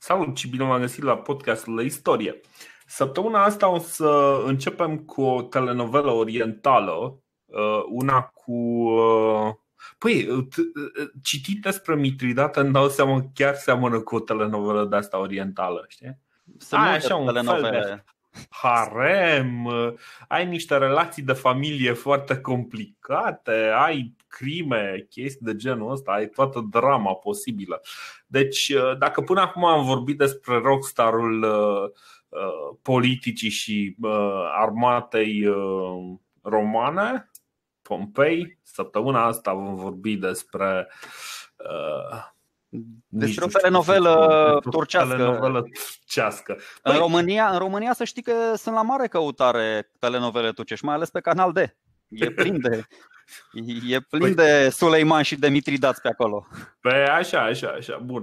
Salut și bine v-am găsit la podcastul de istorie. Săptămâna asta o să începem cu o telenovelă orientală, uh, una cu. Uh, păi, uh, citit despre Mitridate, îmi dau seama, chiar seamănă cu o telenovelă de asta orientală, știi? Sunt Ai, așa un fel de harem, uh, ai niște relații de familie foarte complicate, ai crime, chestii de genul ăsta, ai toată drama posibilă. Deci, uh, dacă până acum am vorbit despre rockstarul uh, politicii și armatei romane, Pompei, săptămâna asta vom vorbi despre uh, deci o telenovelă turcească. Telenovelă turcească. Păi... În, România, în România să știi că sunt la mare căutare telenovele turcești, mai ales pe Canal D. E plin de, e plin păi... de Suleiman și Dați pe acolo. Pe păi așa, așa, așa, bun.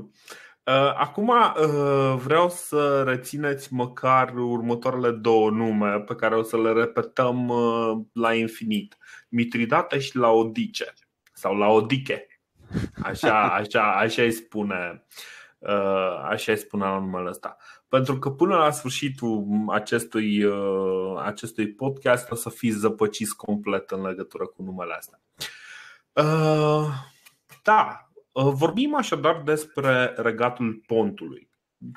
Uh, acum uh, vreau să rețineți măcar următoarele două nume pe care o să le repetăm uh, la infinit. Mitridate și la Odice, sau la Odiche, Așa, așa, așa îi spune. Uh, așa îi spune la numele ăsta. Pentru că până la sfârșitul acestui, uh, acestui podcast o să fiți zăpăciți complet în legătură cu numele astea. Uh, da, vorbim așadar despre regatul pontului.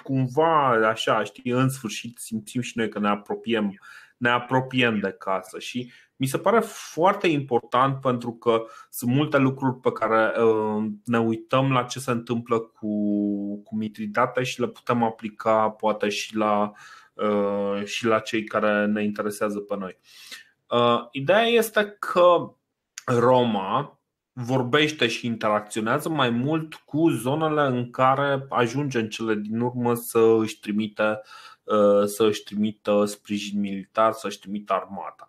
Cumva, așa, știi, în sfârșit simțim și noi că ne apropiem ne apropiem de casă și mi se pare foarte important pentru că sunt multe lucruri pe care uh, ne uităm la ce se întâmplă cu, cu mitritate și le putem aplica poate și la, uh, și la cei care ne interesează pe noi. Uh, ideea este că Roma vorbește și interacționează mai mult cu zonele în care ajunge în cele din urmă să își trimite Uh, să își trimită sprijin militar, să își trimită armata.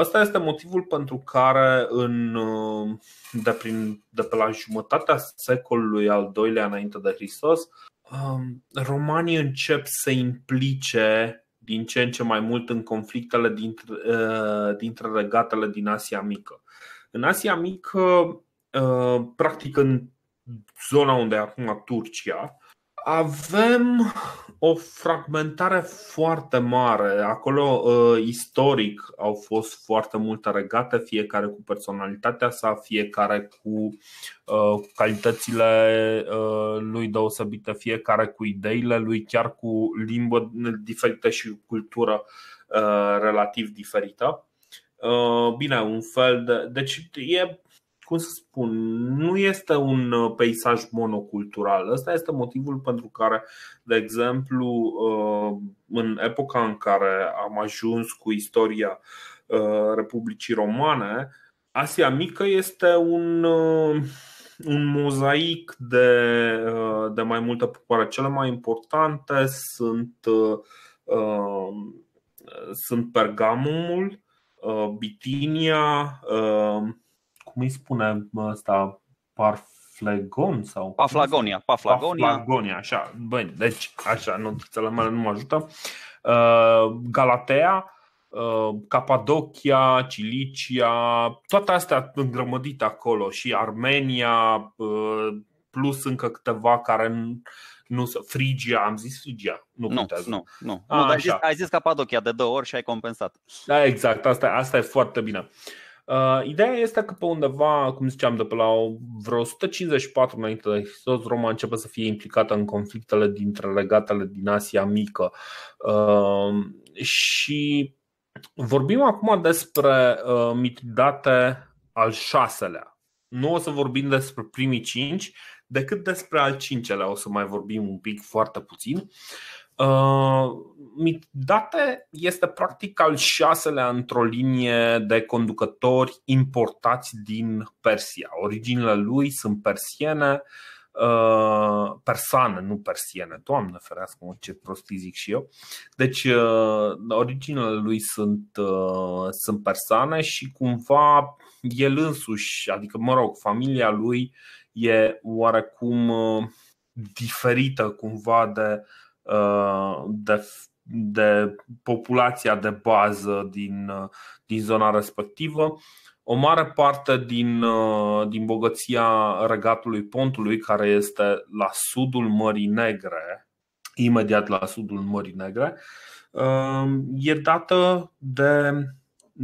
Asta uh, este motivul pentru care în, uh, de, prin, de pe la jumătatea secolului al doilea înainte de Hristos, um, romanii încep să implice din ce în ce mai mult în conflictele dintre, dintre regatele din Asia Mică. În Asia Mică, practic în zona unde e acum Turcia, avem o fragmentare foarte mare. Acolo, uh, istoric, au fost foarte multe regate, fiecare cu personalitatea sa, fiecare cu uh, calitățile uh, lui deosebite, fiecare cu ideile lui, chiar cu limbă diferită și cultură relativ diferită. Bine, un fel de. Deci e cum să spun, nu este un uh, peisaj monocultural. Ăsta este motivul pentru care, de exemplu, uh, în epoca în care am ajuns cu istoria uh, Republicii Romane, Asia Mică este un, un mozaic de, de mai multe popoare. Cele mai importante sunt, um, sunt Pergamumul, Bitinia, cum îi spune ăsta, Parflegon sau? Paflagonia, Paflagonia. Paflagonia, așa. Băi, deci, așa, notițele mele nu mă ajută. Uh, Galatea, uh, Capadocia, Cilicia, toate astea îngrămădite acolo și Armenia, uh, plus încă câteva care nu sunt. Frigia, am zis Frigia, nu, nu Nu, nu. A, nu dar ai, zis, ai zis Capadocia de două ori și ai compensat. Da, exact, asta, asta e foarte bine. Uh, Uh, ideea este că pe undeva, cum ziceam, de pe la vreo 154 înainte de Hristos, Roma începe să fie implicată în conflictele dintre legatele din Asia Mică. Uh, și vorbim acum despre uh, Mitridate al șaselea. Nu o să vorbim despre primii cinci, decât despre al cincelea o să mai vorbim un pic, foarte puțin. Uh, Uh, Mitdate este practic al șaselea într-o linie de conducători importați din Persia. Originile lui sunt persiene, uh, persane, nu persiene. Doamne ferească, mă, ce prostii zic și eu. Deci, uh, originile lui sunt, sunt persane și cumva el însuși, adică, mă rog, familia lui e oarecum diferită cumva de de, de populația de bază din, din zona respectivă. O mare parte din, din bogăția regatului Pontului, care este la sudul Mării Negre, imediat la sudul Mării Negre, um, e dată de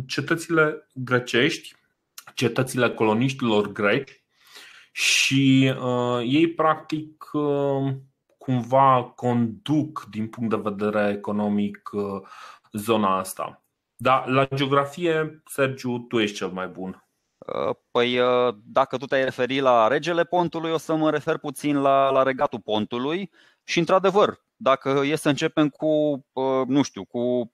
cetățile grecești, cetățile coloniștilor greci și uh, ei practic uh, cumva conduc din punct de vedere economic uh, zona asta. Da, la geografie, Sergiu, tu ești cel mai bun. Uh, păi uh, dacă tu te-ai referit la regele pontului, o să mă refer puțin la, la regatul pontului și într-adevăr, dacă e să începem cu, nu știu, cu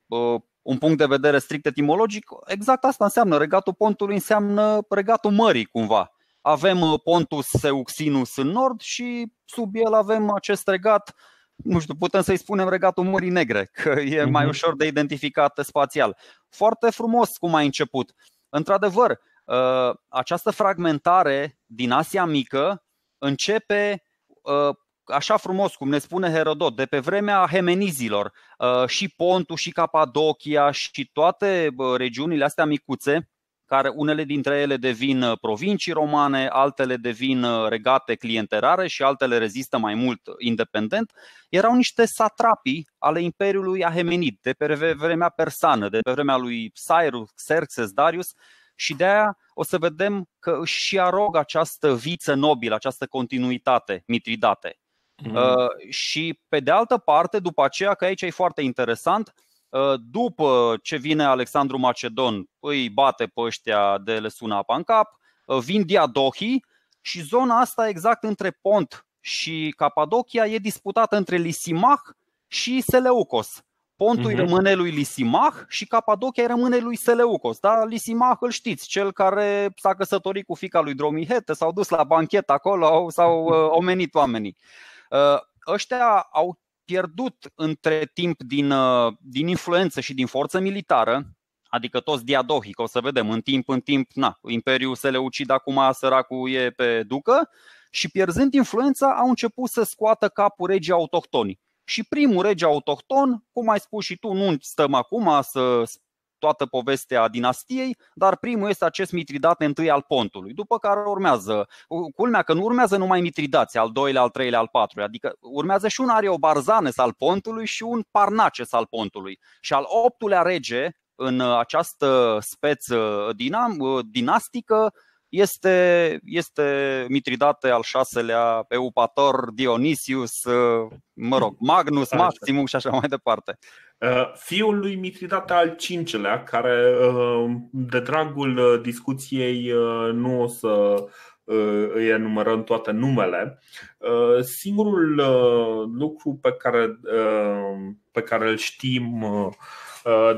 un punct de vedere strict etimologic, exact asta înseamnă regatul pontului, înseamnă regatul mării cumva avem uh, Pontus Seuxinus în nord și sub el avem acest regat, nu știu, putem să-i spunem regatul Mării Negre, că e mhm. mai ușor de identificat spațial. Foarte frumos cum a început. Într-adevăr, uh, această fragmentare din Asia Mică începe uh, așa frumos cum ne spune Herodot, de pe vremea hemenizilor, și Pontul, și Capadocia, și toate regiunile astea micuțe, care unele dintre ele devin uh, provincii romane, altele devin uh, regate clienterare și altele rezistă mai mult independent, erau niște satrapii ale Imperiului Ahemenid, de pe vremea persană, de pe vremea lui Cyrus, Xerxes, Darius, și de aia o să vedem că și arog această viță nobilă, această continuitate mitridate. Mm-hmm. Uh, și pe de altă parte, după aceea, că aici e foarte interesant, uh, Ă, după ce vine Alexandru Macedon, îi bate pe ăștia de le sună apa în cap, ă, vin Diadohii și zona asta exact între Pont și Capadocia e disputată între Lisimach și Seleucos. Pontul uh-huh. rămâne lui Lisimach și Capadocia rămâne lui Seleucos. Da? Lisimach îl știți, cel care s-a căsătorit cu fica lui Dromihete, s-au dus la banchet acolo, s-au ă, omenit oamenii. ăștia au pierdut între timp din, uh, din influență și din forță militară, adică toți diadohic, o să vedem, în timp, în timp, na, imperiul se le ucid acum, săracul e pe ducă, și pierzând influența au început să scoată capul regii autohtoni. Și primul rege autohton, cum ai spus și tu, nu stăm acum să toată povestea dinastiei, dar primul este acest Mitridate I al Pontului, după care urmează, culmea că nu urmează numai Mitridate al doilea, al treilea, al patrulea, adică urmează și un Areobarzanes al Pontului și un Parnaces al Pontului. Și al optulea rege în această speță dinam, dinastică este, este Mitridate al șaselea, Eupator, Dionisius, mă rog, Magnus, Maximus și așa mai departe. Uh, fiul lui Mitridate al V-lea, care uh, de dragul uh, discuției nu o să îi enumărăm toate numele. Singurul lucru pe care, pe care îl știm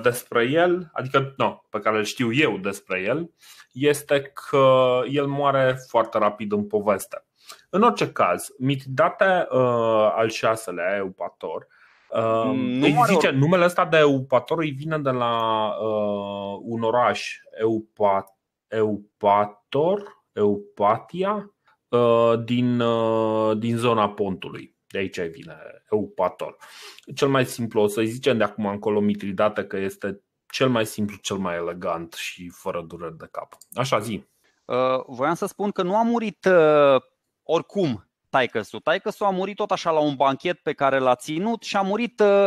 despre el, adică nu, pe care îl știu eu despre el, este că el moare foarte rapid în poveste. În orice caz, Mitridate al VI-lea, Eupator, Mm, nu îi zice, ori... numele ăsta de Eupator îi vine de la uh, un oraș, Eupa, Eupator, Eupatia, uh, din, uh, din zona pontului. De aici vine Eupator. Cel mai simplu, o să-i zicem de acum încolo Mitridate că este cel mai simplu, cel mai elegant și fără dureri de cap. Așa zi. Uh, voiam să spun că nu a murit uh, oricum taicăsu. Taicăsu a murit tot așa la un banchet pe care l-a ținut și a murit uh,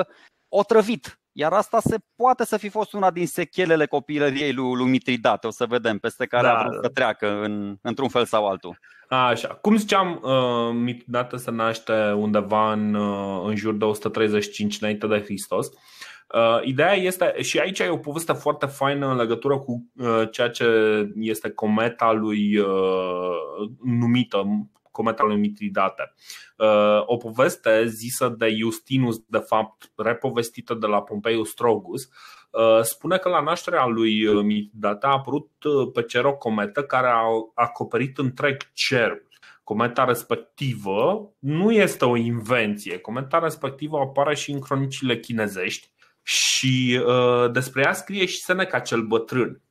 otrăvit. Iar asta se poate să fi fost una din sechelele copilăriei lui, lui Mitridate, o să vedem, peste care da. a vrut să treacă în, într-un fel sau altul. Așa, cum ziceam, uh, Mitridate se naște undeva în, uh, în jur de 135 înainte de Hristos. Uh, ideea este, și aici e o poveste foarte faină în legătură cu uh, ceea ce este cometa lui uh, numită Cometa lui Mitridate. Uh, o poveste zisă de Justinus, de fapt, repovestită de la Pompeius Strogus, uh, spune că la nașterea lui uh, Mitridate a apărut pe cer o cometă care a acoperit întreg cerul cometa respectivă nu este o invenție. Cometa respectivă apare și în cronicile chinezești și uh, despre ea scrie și Seneca cel bătrân.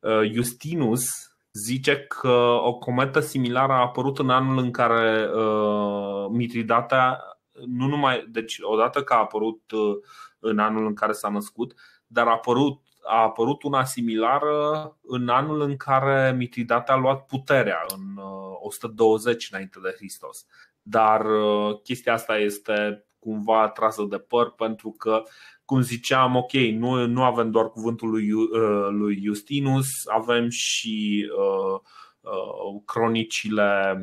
Uh, Justinus zice că o cometă similară a apărut în anul în care uh, Mitridata, nu numai, deci odată că a apărut uh, în anul în care s-a născut, dar a apărut, a apărut una similară în anul în care Mitridate a luat puterea, în uh, 120 înainte de Hristos. Dar uh, chestia asta este cumva trasă de păr pentru că cum ziceam, ok, nu, nu avem doar cuvântul lui, uh, lui Justinus, avem și uh, uh, cronicile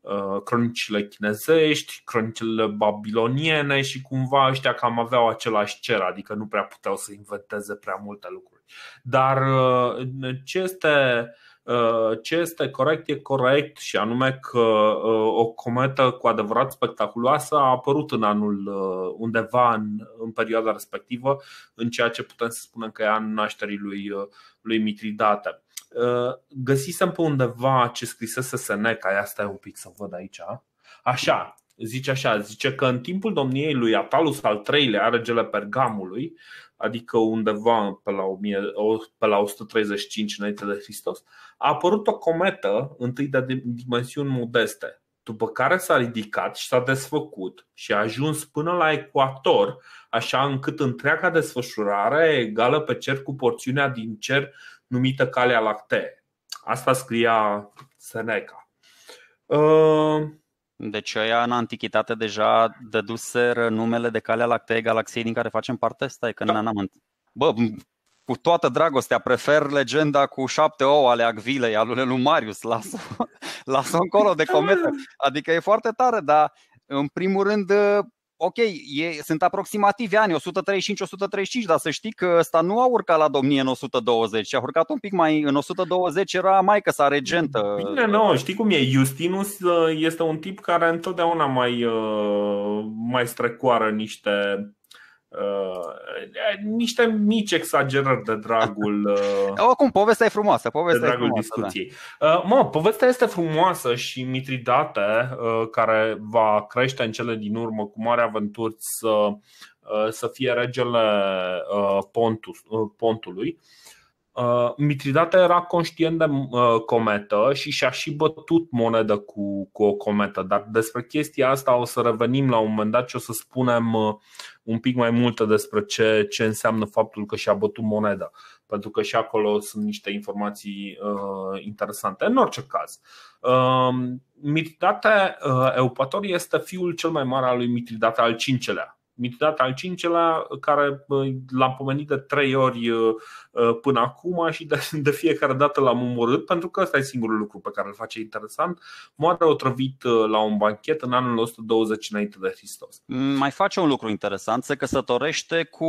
uh, cronicile chinezești, cronicile babiloniene și cumva ăștia cam aveau același cer, adică nu prea puteau să inventeze prea multe lucruri. Dar uh, ce este Uh, ce este corect e corect și anume că uh, o cometă cu adevărat spectaculoasă a apărut în anul uh, undeva în, în perioada respectivă, în ceea ce putem să spunem că e anul nașterii lui, lui Mitridate. Găsisem pe undeva ce scrisese Seneca, ia stai un pic să văd aici. Așa, zice așa, zice că în timpul domniei lui Atalus al III-lea, regele Pergamului, adică undeva pe la, 1000, pe la 135 înainte de Hristos. A apărut o cometă, întâi de dimensiuni modeste, după care s-a ridicat și s-a desfăcut și a ajuns până la ecuator, așa încât întreaga desfășurare e egală pe cer cu porțiunea din cer numită Calea Lactee. Asta scria Seneca. Uh... Deci ea în antichitate deja dăduseră numele de calea lactee galaxiei din care facem parte? Stai că da. n-am Bă, cu toată dragostea, prefer legenda cu șapte ouă ale Agvilei, al lui Marius, lasă, lasă încolo de cometă. Adică e foarte tare, dar în primul rând ok, e, sunt aproximative ani, 135-135, dar să știi că ăsta nu a urcat la domnie în 120, a urcat un pic mai în 120, era maică sa regentă. Bine, nu, știi cum e, Justinus uh, este un tip care întotdeauna mai, uh, mai strecoară niște Uh, eh, niște mici exagerări de dragul. Uh, Acum, povestea e frumoasă. Povestea de dragul e frumoasă, discuției. Da. Uh, mă, povestea este frumoasă și Mitridate, uh, care va crește în cele din urmă cu mare aventuri să, uh, să fie regele uh, Pontus, uh, Pontului. Uh, Uh, Mitridate era conștient de uh, cometă și și-a și bătut monedă cu, cu o cometă, dar despre chestia asta o să revenim la un moment dat și o să spunem uh, un pic mai multe despre ce, ce înseamnă faptul că și-a bătut monedă, pentru că și acolo sunt niște informații uh, interesante. În orice caz, um, uh, Mitridate uh, Eupator este fiul cel mai mare al lui Mitridate al cincelea. Mitidat al cincelea, care l-am pomenit de trei ori uh, uh, până acum și de, fiecare dată l-am omorât, pentru că ăsta e singurul lucru pe care îl face interesant. Moare otrăvit uh, la un banchet în anul 120 înainte de Hristos. Mm, mai face un lucru interesant, se căsătorește cu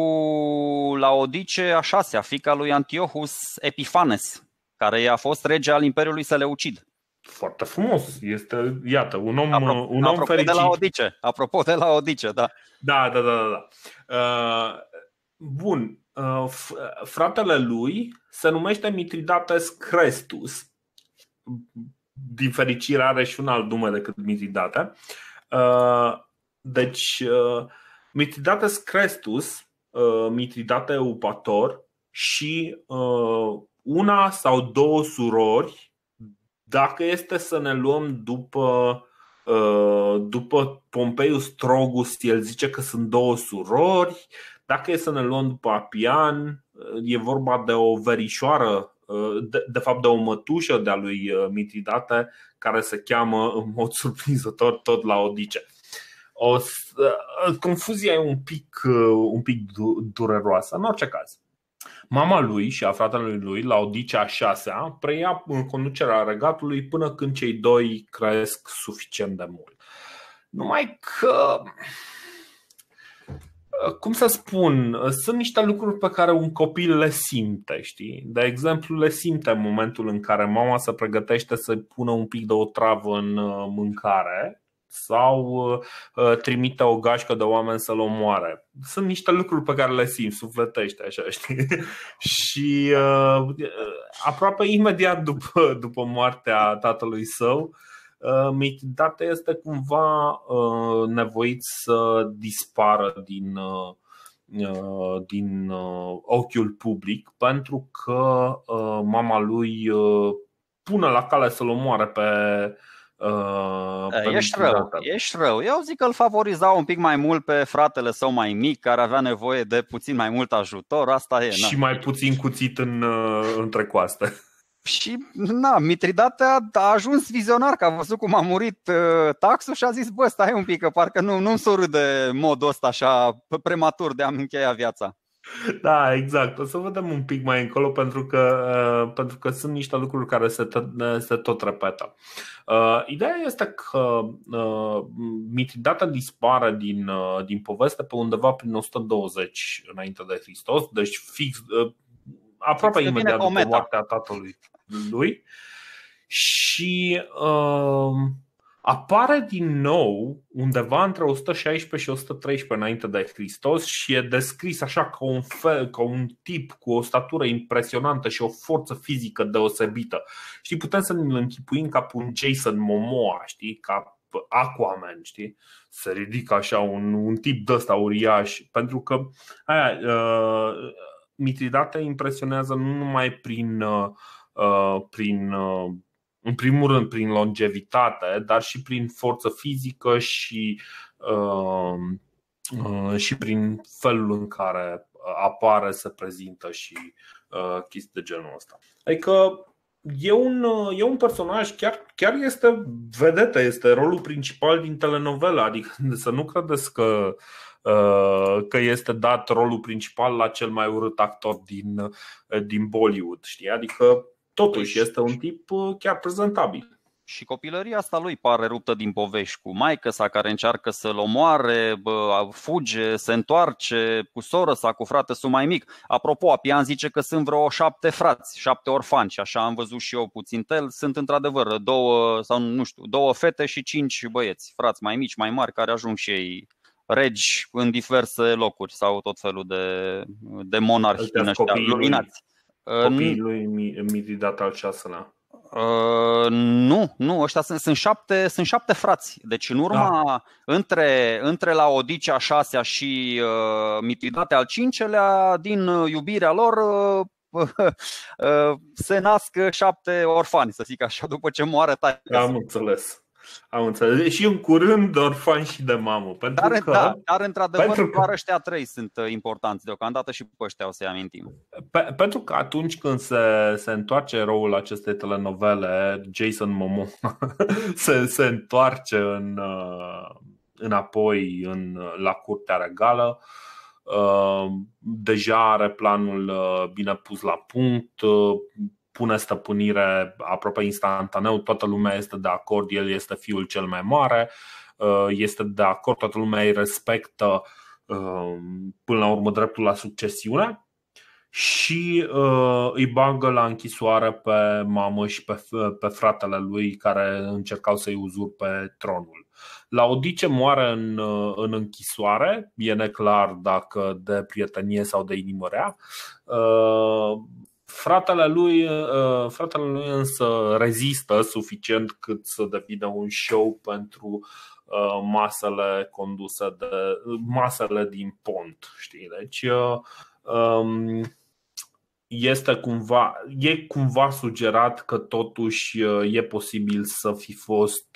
Laodice a șasea, fica lui Antiochus Epifanes, care a fost rege al Imperiului Seleucid foarte frumos. Este, iată, un om, apropo, un om apropo fericit. de la Odice, apropo de la Odice, da. Da, da, da, da. da. Uh, bun, uh, fratele lui se numește Mitridates Crestus. Din fericire are și un alt nume decât Mitridate. Uh, deci, uh, Mitridates Crestus, uh, Mitridate Upator și uh, una sau două surori dacă este să ne luăm după, uh, după Pompeius Trogus, el zice că sunt două surori. Dacă este să ne luăm după Apian, uh, e vorba de o verișoară uh, de, de fapt de o mătușă de-a lui Mitridate care se cheamă în mod surprinzător tot la Odice. O, confuzia e un pic, un pic dureroasă, în orice caz. Mama lui și a fratelui lui, la Laodicea VI, preia în conducerea regatului până când cei doi cresc suficient de mult. Numai că cum să spun, sunt niște lucruri pe care un copil le simte, știi? De exemplu, le simte în momentul în care mama se pregătește să pună un pic de otravă în uh, mâncare sau uh, uh, trimite o gașcă de oameni să-l omoare. Sunt niște lucruri pe care le simți, sufletește așa, știi? și uh, aproape imediat după, după moartea tatălui său, uh, Mitridate este cumva nevoit să dispară din, din ochiul public pentru că mama lui pune la cale să-l omoare pe, Uh, eh, ești rău, data. ești rău. Eu zic că îl favoriza un pic mai mult pe fratele său mai mic, care avea nevoie de puțin mai mult ajutor, asta e. Și na. mai puțin cuțit în, uh, între coaste. Și, na, Mitridate a, a ajuns vizionar, că a văzut cum a murit uh, taxul și a zis, bă, stai un pic, că parcă nu, nu-mi surâde modul ăsta așa prematur de a-mi încheia viața. Da, exact. O să vedem un pic mai încolo pentru că, uh, pentru că sunt niște lucruri care se, uh, se tot repetă. Uh, ideea este că uh, Mitridate dispare din, uh, din poveste pe undeva prin 120 înainte de Hristos, deci fix, uh, aproape fix imediat după moartea tatălui lui. Și uh, apare din nou undeva între 116 și 113 înainte de Hristos și e descris așa ca un, fel, ca un tip cu o statură impresionantă și o forță fizică deosebită. Știi, putem să ne închipuim ca un Jason Momoa, știi, ca Aquaman, știi? Se ridică așa un, un tip de ăsta uriaș, pentru că aia, uh, Mitridate impresionează nu numai prin, uh, uh prin uh, în primul rând prin longevitate, dar și prin forță fizică și, uh, uh, și prin felul în care apare, se prezintă și uh, chestii de genul ăsta. Adică e un, e un personaj, chiar, chiar este vedetă, este rolul principal din telenovela, adică să nu credeți că că este dat rolul principal la cel mai urât actor din, din Bollywood. Știi? Adică totuși este un tip uh, chiar prezentabil. Și copilăria asta lui pare ruptă din povești cu maică sa care încearcă să-l omoare, bă, fuge, se întoarce cu soră sa, cu frate su mai mic. Apropo, Apian zice că sunt vreo șapte frați, șapte orfani și așa am văzut și eu puțin tel. Sunt într-adevăr două, sau nu știu, două fete și cinci băieți, frați mai mici, mai mari, care ajung și ei regi în diverse locuri sau tot felul de, de monarhi din ăștia, luminați. Copiii lui Miridat al șaselea. Uh, nu, nu, ăștia sunt, sunt, șapte, sunt șapte frați. Deci în urma, da. între, între la Odicea 6 și uh, Mitridate al cincelea, din uh, iubirea lor uh, uh, se nasc șapte orfani, să zic așa, după ce moare taică. Am înțeles. Am înțeles. Și deci, în curând fan și de mamă. Pentru dar, că, da, dar într-adevăr pentru că, doar ăștia trei sunt uh, importanți deocamdată și pe ăștia o să-i amintim. Pe, pentru că atunci când se, se întoarce eroul acestei telenovele, Jason Momo se, se întoarce în, uh, înapoi în, uh, la curtea regală, deja are planul bine pus la punct, pune stăpânire aproape instantaneu, toată lumea este de acord, el este fiul cel mai mare, uh, este de acord, toată lumea îi respectă uh, până la urmă dreptul la succesiune și uh, îi bagă la închisoare pe mamă și pe, pe fratele lui care încercau să-i uzurpe tronul. Odice moare în, în închisoare, e neclar dacă de prietenie sau de inimărea. Fratele lui, uh, uh, fratele lui însă rezistă suficient cât să devină un show pentru uh, masele conduse de masele din pont, știi? Deci um, este cumva, e cumva sugerat că totuși e posibil să fi fost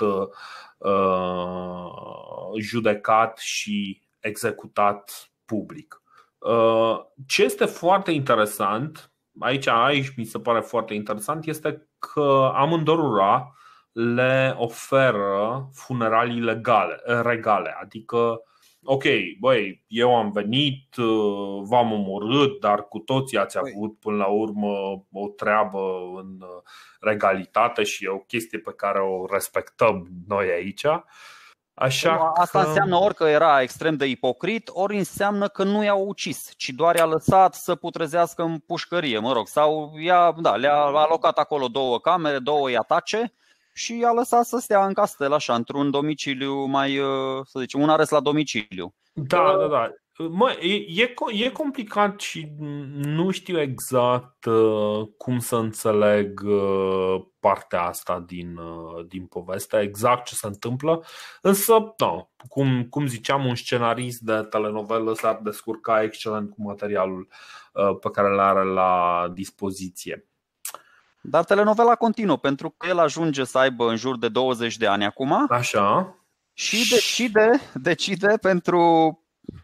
judecat și executat public. Ce este foarte interesant aici, aici mi se pare foarte interesant este că amândorura le oferă funeralii legale, regale, adică Ok, băi, eu am venit, v-am omorât, dar cu toții ați avut până la urmă o treabă în regalitate și e o chestie pe care o respectăm noi aici. Uh, Așa că... Asta înseamnă ori că era extrem de ipocrit, ori înseamnă că nu i-a ucis, ci doar i-a lăsat să putrezească în pușcărie, mă rog, sau i-a, da, le-a alocat acolo două camere, două iatace și i-a lăsat să stea în castel, așa, într-un domiciliu mai, uh, să zicem, un arest la domiciliu. Da, da, da. Mă, e, e, e complicat și nu știu exact uh, cum să înțeleg uh, partea asta din, uh, din povestea, exact ce se întâmplă, însă, no, da, cum, cum ziceam, un scenarist de telenovelă s-ar descurca excelent cu materialul uh, pe care îl are la dispoziție. Dar telenovela continuă, pentru că el ajunge să aibă în jur de 20 de ani acum. Așa. Și decide, decide pentru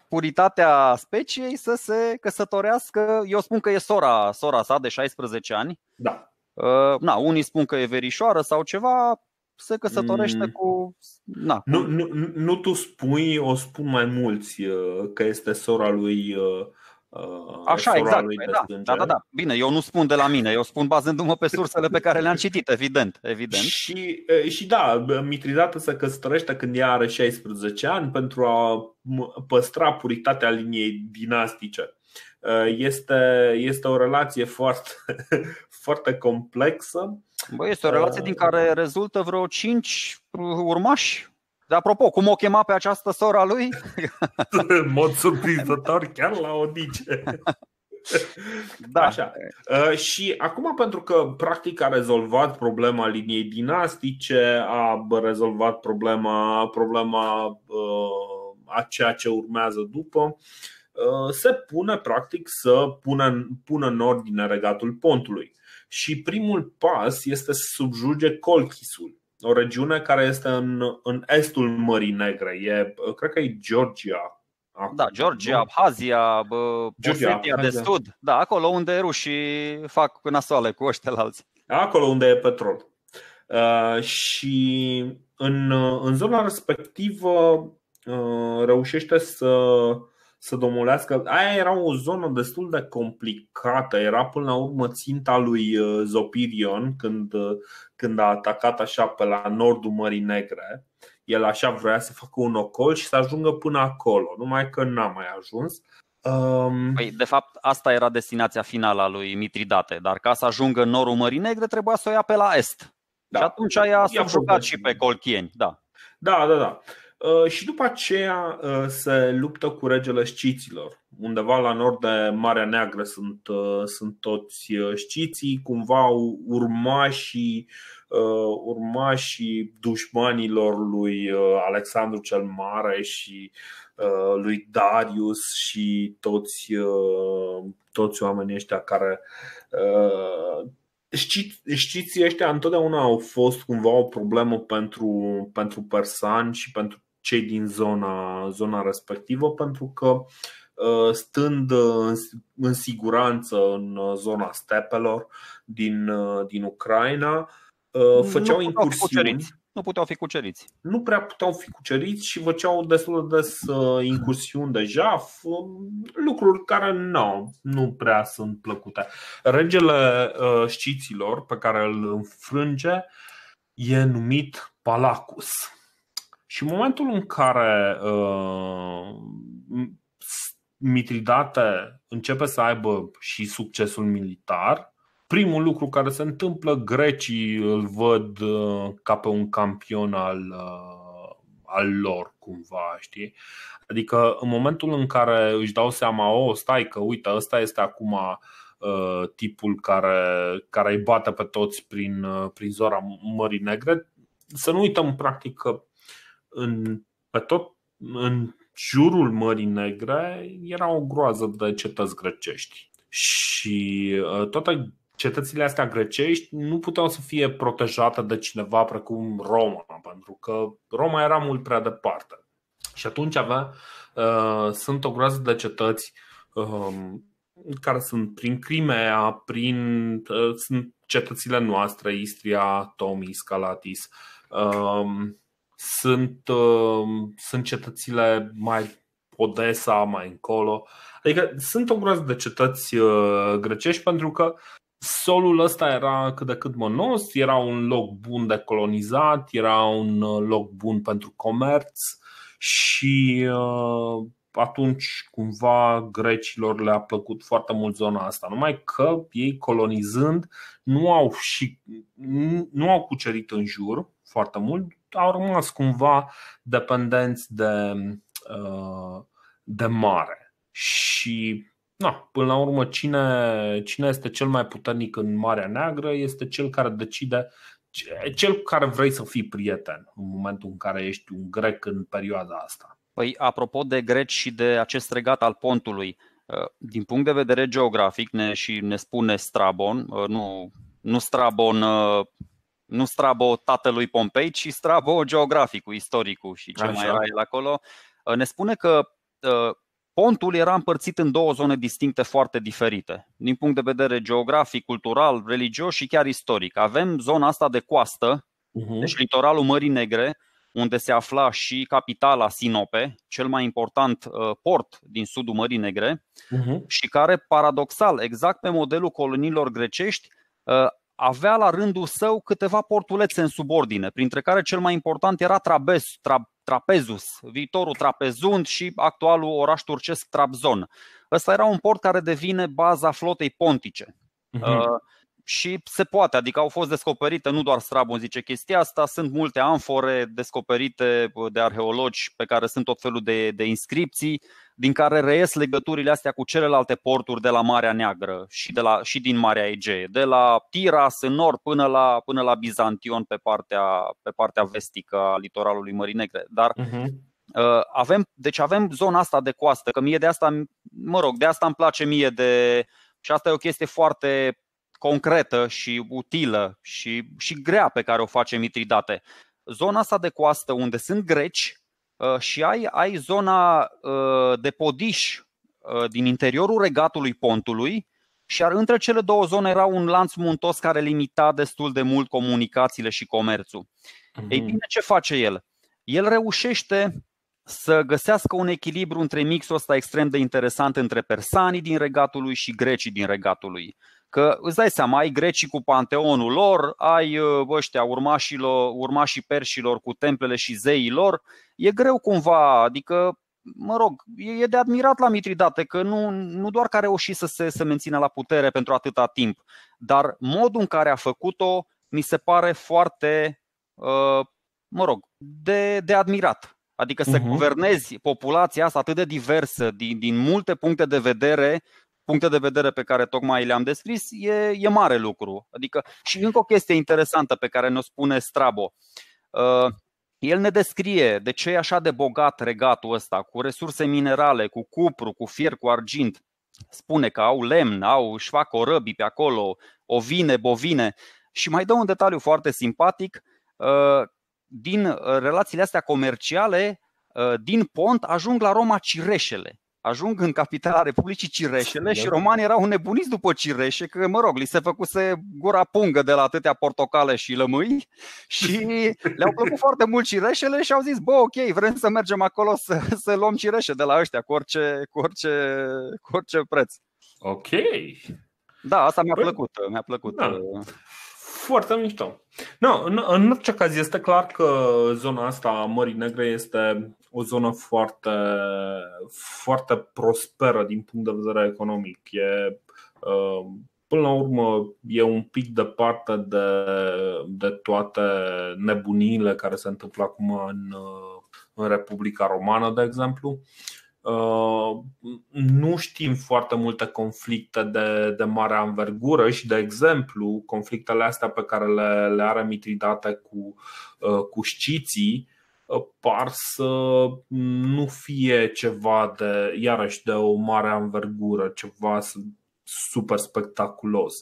puritatea speciei să se căsătorească. Eu spun că e sora, sora sa de 16 ani. Da. Uh, na, unii spun că e verișoară sau ceva, se căsătorește mm. cu. Na, nu, nu, nu tu spui, o spun mai mulți, uh, că este sora lui uh, Uh, Așa, exact. Păi da, da, da, da. Bine, eu nu spun de la mine, eu spun bazându-mă pe sursele pe care le-am citit, evident. evident. Și, și da, Mitridate se căsătorește când ea are 16 ani pentru a păstra puritatea liniei dinastice. Este, este o relație foarte, foarte complexă. Bă, este o relație din care rezultă vreo 5 uh, urmași dar apropo, cum o chema pe această sora lui? În mod surprinzător, chiar la Odice. Da. Așa. Uh, și acum, pentru că practic a rezolvat problema liniei dinastice, a rezolvat problema, problema uh, a ceea ce urmează după, uh, se pune practic să pună, pună în ordine regatul pontului. Și primul pas este să subjuge colchisul o regiune care este în, în estul Mării Negre. E, cred că e Georgia. Da, Georgia, Abhazia, Georgia, Osetia de Sud. Da, acolo unde rușii fac nasoale cu ăștia la alții. Acolo unde e petrol. Uh, și în, în zona respectivă uh, reușește să să domolească. Aia era o zonă destul de complicată. Era până la urmă ținta lui uh, Zopirion când, uh, când a atacat așa pe la nordul Mării Negre. El așa vrea să facă un ocol și să ajungă până acolo, numai că n-a mai ajuns. Um... Păi, de fapt, asta era destinația finală a lui Mitridate, dar ca să ajungă în norul Mării Negre trebuia să o ia pe la est. Da. Și atunci s a jucat și pe colchieni, da. Da, da, da. Uh, și după aceea uh, se luptă cu regele șciților. Undeva la nord de Marea Neagră sunt, uh, sunt toți șciții, cumva urmașii, urmașii dușmanilor lui Alexandru cel Mare și lui Darius și toți, toți oamenii ăștia care Știți, ăștia întotdeauna au fost cumva o problemă pentru, pentru persani și pentru cei din zona, zona respectivă, pentru că uh, stând uh, în siguranță în uh, zona stepelor din, din Ucraina, făceau incursiuni nu puteau fi cuceriți. Nu prea puteau fi cuceriți și făceau destul de des incursiuni deja, um, lucruri care nu, nu prea sunt plăcute. Regele știților pe care îl înfrânge e numit Palacus. Și în momentul în care uh, Mitridate începe să aibă și succesul militar, primul lucru care se întâmplă, grecii îl văd uh, ca pe un campion al, uh, al lor, cumva, știi? Adică în momentul în care își dau seama, o, oh, stai că uite, ăsta este acum uh, tipul care, care îi bate pe toți prin, uh, prin zora Mării Negre, să nu uităm practic că în, pe tot, în jurul Mării Negre era o groază de cetăți grecești. Și uh, toate cetățile astea grecești nu puteau să fie protejate de cineva precum Roma, pentru că Roma era mult prea departe. Și atunci avea, uh, sunt o groază de cetăți um, care sunt prin Crimea, prin, uh, sunt cetățile noastre, Istria, Tomis Calatis Uh, sunt, uh, sunt cetățile mai Odessa, mai încolo. Adică sunt o groază de cetăți uh, grecești pentru că solul ăsta era cât de cât mănos, era un loc bun de colonizat, era un uh, loc bun pentru comerț și uh, atunci cumva grecilor le-a plăcut foarte mult zona asta. Numai că ei colonizând nu au, și, nu au cucerit în jur foarte mult, au rămas cumva dependenți de, uh, de mare. Și na, până la urmă, cine, cine este cel mai puternic în Marea Neagră este cel care decide cel cu care vrei să fii prieten în momentul în care ești un grec în perioada asta. Păi, apropo de greci și de acest regat al pontului, uh, din punct de vedere geografic, ne, și ne spune Strabon, uh, nu, nu Strabon nu Strabo tatălui Pompei, ci Strabo geograficul, istoricul și ce Așa. mai era el acolo, ă, ne spune că ă, pontul era împărțit în două zone distincte foarte diferite, din punct de vedere geografic, cultural, religios și chiar istoric. Avem zona asta de coastă, uh-huh. deci litoralul Mării Negre, unde se afla și capitala Sinope, cel mai important ă, port din sudul Mării Negre, uh-huh. și care, paradoxal, exact pe modelul coloniilor grecești, avea la rândul său câteva portulețe în subordine, printre care cel mai important era Trabes, tra, Trapezus, viitorul Trapezunt și actualul oraș turcesc Trabzon. Ăsta era un port care devine baza flotei pontice. Uh-huh și se poate, adică au fost descoperite, nu doar Strabon zice chestia asta, sunt multe anfore descoperite uh, de arheologi pe care sunt tot felul de, de inscripții, din care reies legăturile astea cu celelalte porturi de la Marea Neagră și, de la, și din Marea Egee, de la Tiras în nord până la, până la Bizantion pe partea, pe partea vestică a litoralului Mării Negre. Dar uh-huh. avem, deci avem zona asta de coastă, că mie de asta, mă rog, de asta îmi place mie de, și asta e o chestie foarte concretă și utilă și, și grea pe care o face Mitridate. Zona asta de coastă unde sunt greci uh, și ai, ai zona uh, de podiș uh, din interiorul regatului pontului, și ar între cele două zone era un lanț muntos care limita destul de mult comunicațiile și comerțul. Mm-hmm. Ei bine, ce face el? El reușește să găsească un echilibru între mixul ăsta extrem de interesant între persanii din regatul lui și grecii din regatul lui. Că îți dai seama, ai grecii cu panteonul lor, ai uh, ăștia urmașilor, urmașii perșilor cu templele și zeii lor, e greu cumva, adică mă rog, e de admirat la Mitridate că nu, nu doar că a reușit să se să mențină la putere pentru atâta timp, dar modul în care a făcut-o mi se pare foarte, uh, mă rog, de, de admirat. Adică să uh-huh. guvernezi populația asta atât de diversă, din, din multe puncte de vedere, puncte de vedere pe care tocmai le-am descris, e, e mare lucru. Adică, și încă o chestie interesantă pe care ne-o spune Strabo. Uh, el ne descrie de ce e așa de bogat regatul ăsta, cu resurse minerale, cu cupru, cu fier, cu argint. Spune că au lemn, au, își fac orăbii pe acolo, ovine, bovine. Și mai dă un detaliu foarte simpatic. Uh, din uh, relațiile astea comerciale, din pont ajung la Roma cireșele ajung în capitala Republicii Cireșele și romanii erau nebuniți după Cireșe, că, mă rog, li se făcuse gura pungă de la atâtea portocale și lămâi și le-au plăcut foarte mult Cireșele și au zis, bă, ok, vrem să mergem acolo să, să luăm Cireșe de la ăștia cu orice, cu orice, cu orice preț. Ok. Da, asta mi-a plăcut, mi-a plăcut. Da. Uh. Foarte mișto. No, în, în orice caz, este clar că zona asta a Mării Negre este o zonă foarte, foarte prosperă din punct de vedere economic. E, uh, până la urmă, e un pic departe de, de toate nebuniile care se întâmplă acum în, uh, în Republica Romană, de exemplu. Uh, nu știm foarte multe conflicte de, de mare anvergură și, de exemplu, conflictele astea pe care le, le are Mitridate cu, cu șciții Ă, par să nu fie ceva de, iarăși, de o mare anvergură, ceva super spectaculos.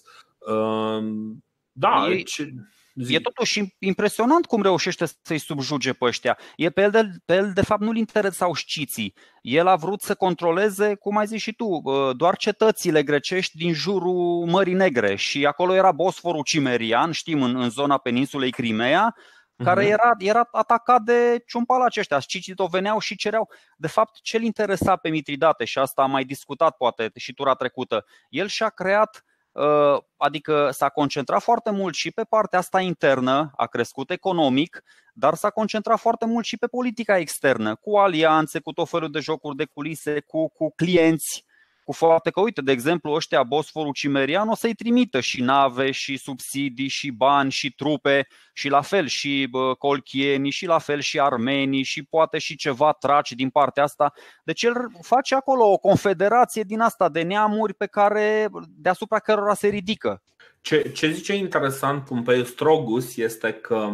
Da, e, ce, deci, e totuși impresionant cum reușește să-i subjuge pe ăștia. E pe el, de, pe el de fapt, nu-l interesau știții. El a vrut să controleze, cum ai zis și tu, ă, doar cetățile grecești din jurul Mării Negre și acolo era Bosforul Cimerian, știm, în, în zona peninsulei Crimea, care mhm. era, era atacat de ciumpalaci ăștia. Scicito veneau și cereau. De fapt, ce-l interesa pe Mitridate, și asta am mai discutat poate și tura trecută, el și-a creat, uh, adică s-a concentrat foarte mult și pe partea asta internă, a crescut economic, dar s-a concentrat foarte mult și pe politica externă, cu alianțe, cu tot felul de jocuri de culise, cu, cu clienți, cu foarte că, uite, de exemplu, ăștia Bosforul Cimerian o să-i trimită și nave, și subsidii, și bani, și trupe, și la fel și bă, colchieni, și la fel și armenii, și poate și ceva traci din partea asta. Deci el face acolo o confederație din asta de neamuri pe care, deasupra cărora se ridică. Ce, ce zice interesant Pompeius Strogus este că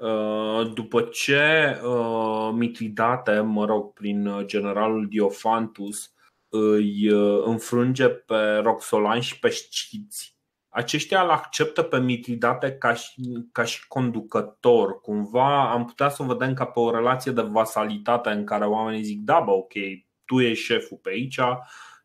ă, după ce ă, Mitridate, mă rog, prin generalul Diofantus, îi uh, înfrânge pe Roxolan și pe Sciți. Aceștia îl acceptă pe Mitridate ca și, ca și conducător. Cumva am putea să o vedem ca pe o relație de vasalitate în care oamenii zic, da, bă, ok, tu ești șeful pe aici,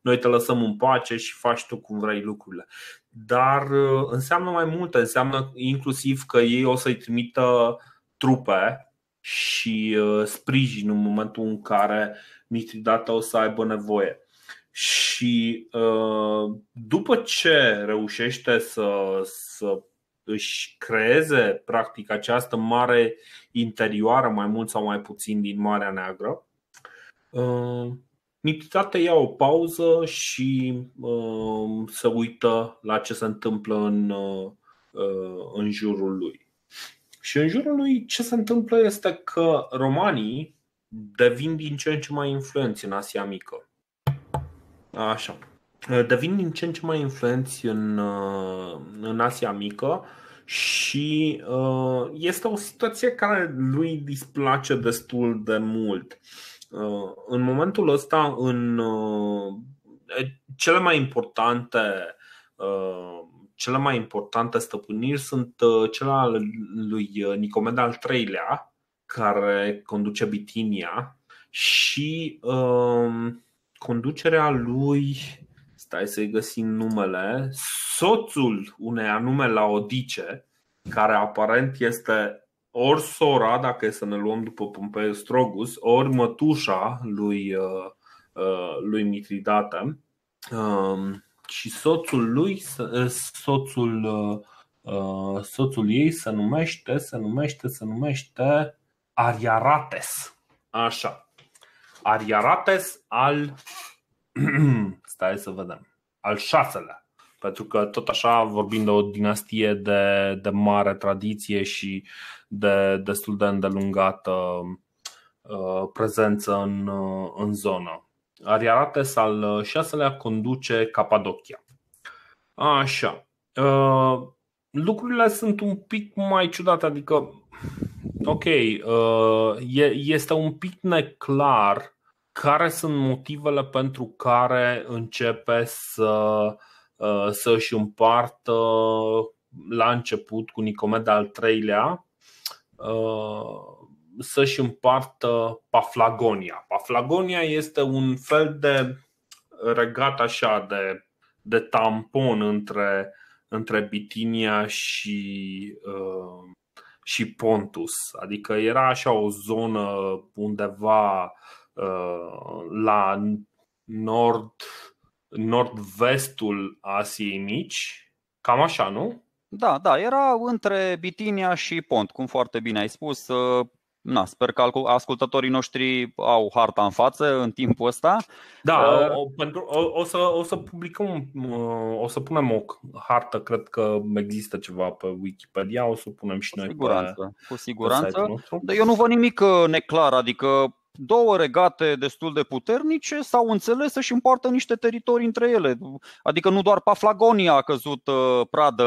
noi te lăsăm în pace și faci tu cum vrei lucrurile. Dar uh, înseamnă mai multe, înseamnă inclusiv că ei o să-i trimită trupe și uh, sprijin în momentul în care Mitridate o să aibă nevoie. Și uh, după ce reușește să, să își creeze practic această mare interioară, mai mult sau mai puțin din Marea Neagră, uh, Nititate ia o pauză și uh, se uită la ce se întâmplă în, în jurul lui. Și în jurul lui ce se întâmplă este că romanii devin din ce în ce mai influenți în Asia Mică. Așa. Uh, devin din ce în ce mai influenți în, uh, în Asia Mică și uh, este o situație care lui displace destul de mult. În momentul ăsta, în cele mai importante cele mai importante stăpâniri sunt cele ale lui Nicomed al III-lea, care conduce Bitinia și uh, conducerea lui, stai să-i găsim numele, soțul unei anume Odice, care aparent este ori sora, dacă e să ne luăm după Pompeius Strogus, ori mătușa lui, uh, uh, lui Mitridate. Um, și soțul lui, uh, soțul, soțul ei se numește, se numește, se numește Ariarates. Așa. Ariarates al stai să vedem, al șaselea. Pentru că tot așa vorbim de o dinastie de, de mare tradiție și de destul de îndelungată uh, prezență în, uh, în zonă. Ariarates al șaselea conduce Capadocia. Așa. Uh, lucrurile sunt un pic mai ciudate, adică ok, uh, e este un pic neclar care sunt motivele pentru care începe să, uh, să își împartă la început cu Nicomed al treilea uh, să-și împartă Paflagonia. Paflagonia este un fel de regat așa de, de tampon între, între Bitinia și, uh, și Pontus. Adică era așa o zonă undeva uh, la nord, nord-vestul Asiei Mici, cam așa, nu? Da, da, era între Bitinia și Pont, cum foarte bine ai spus. Uh, Na, sper că ascultătorii noștri au harta în față în timpul ăsta. Da, uh, o, pentru, o, o, să, o să publicăm, uh, o să punem o hartă, cred că există ceva pe Wikipedia, o să o punem și cu noi siguranță, pe, cu siguranță. Dar eu nu văd nimic uh, neclar, adică două regate destul de puternice s-au înțeles să-și împartă niște teritorii între ele. Adică nu doar Paflagonia a căzut uh, pradă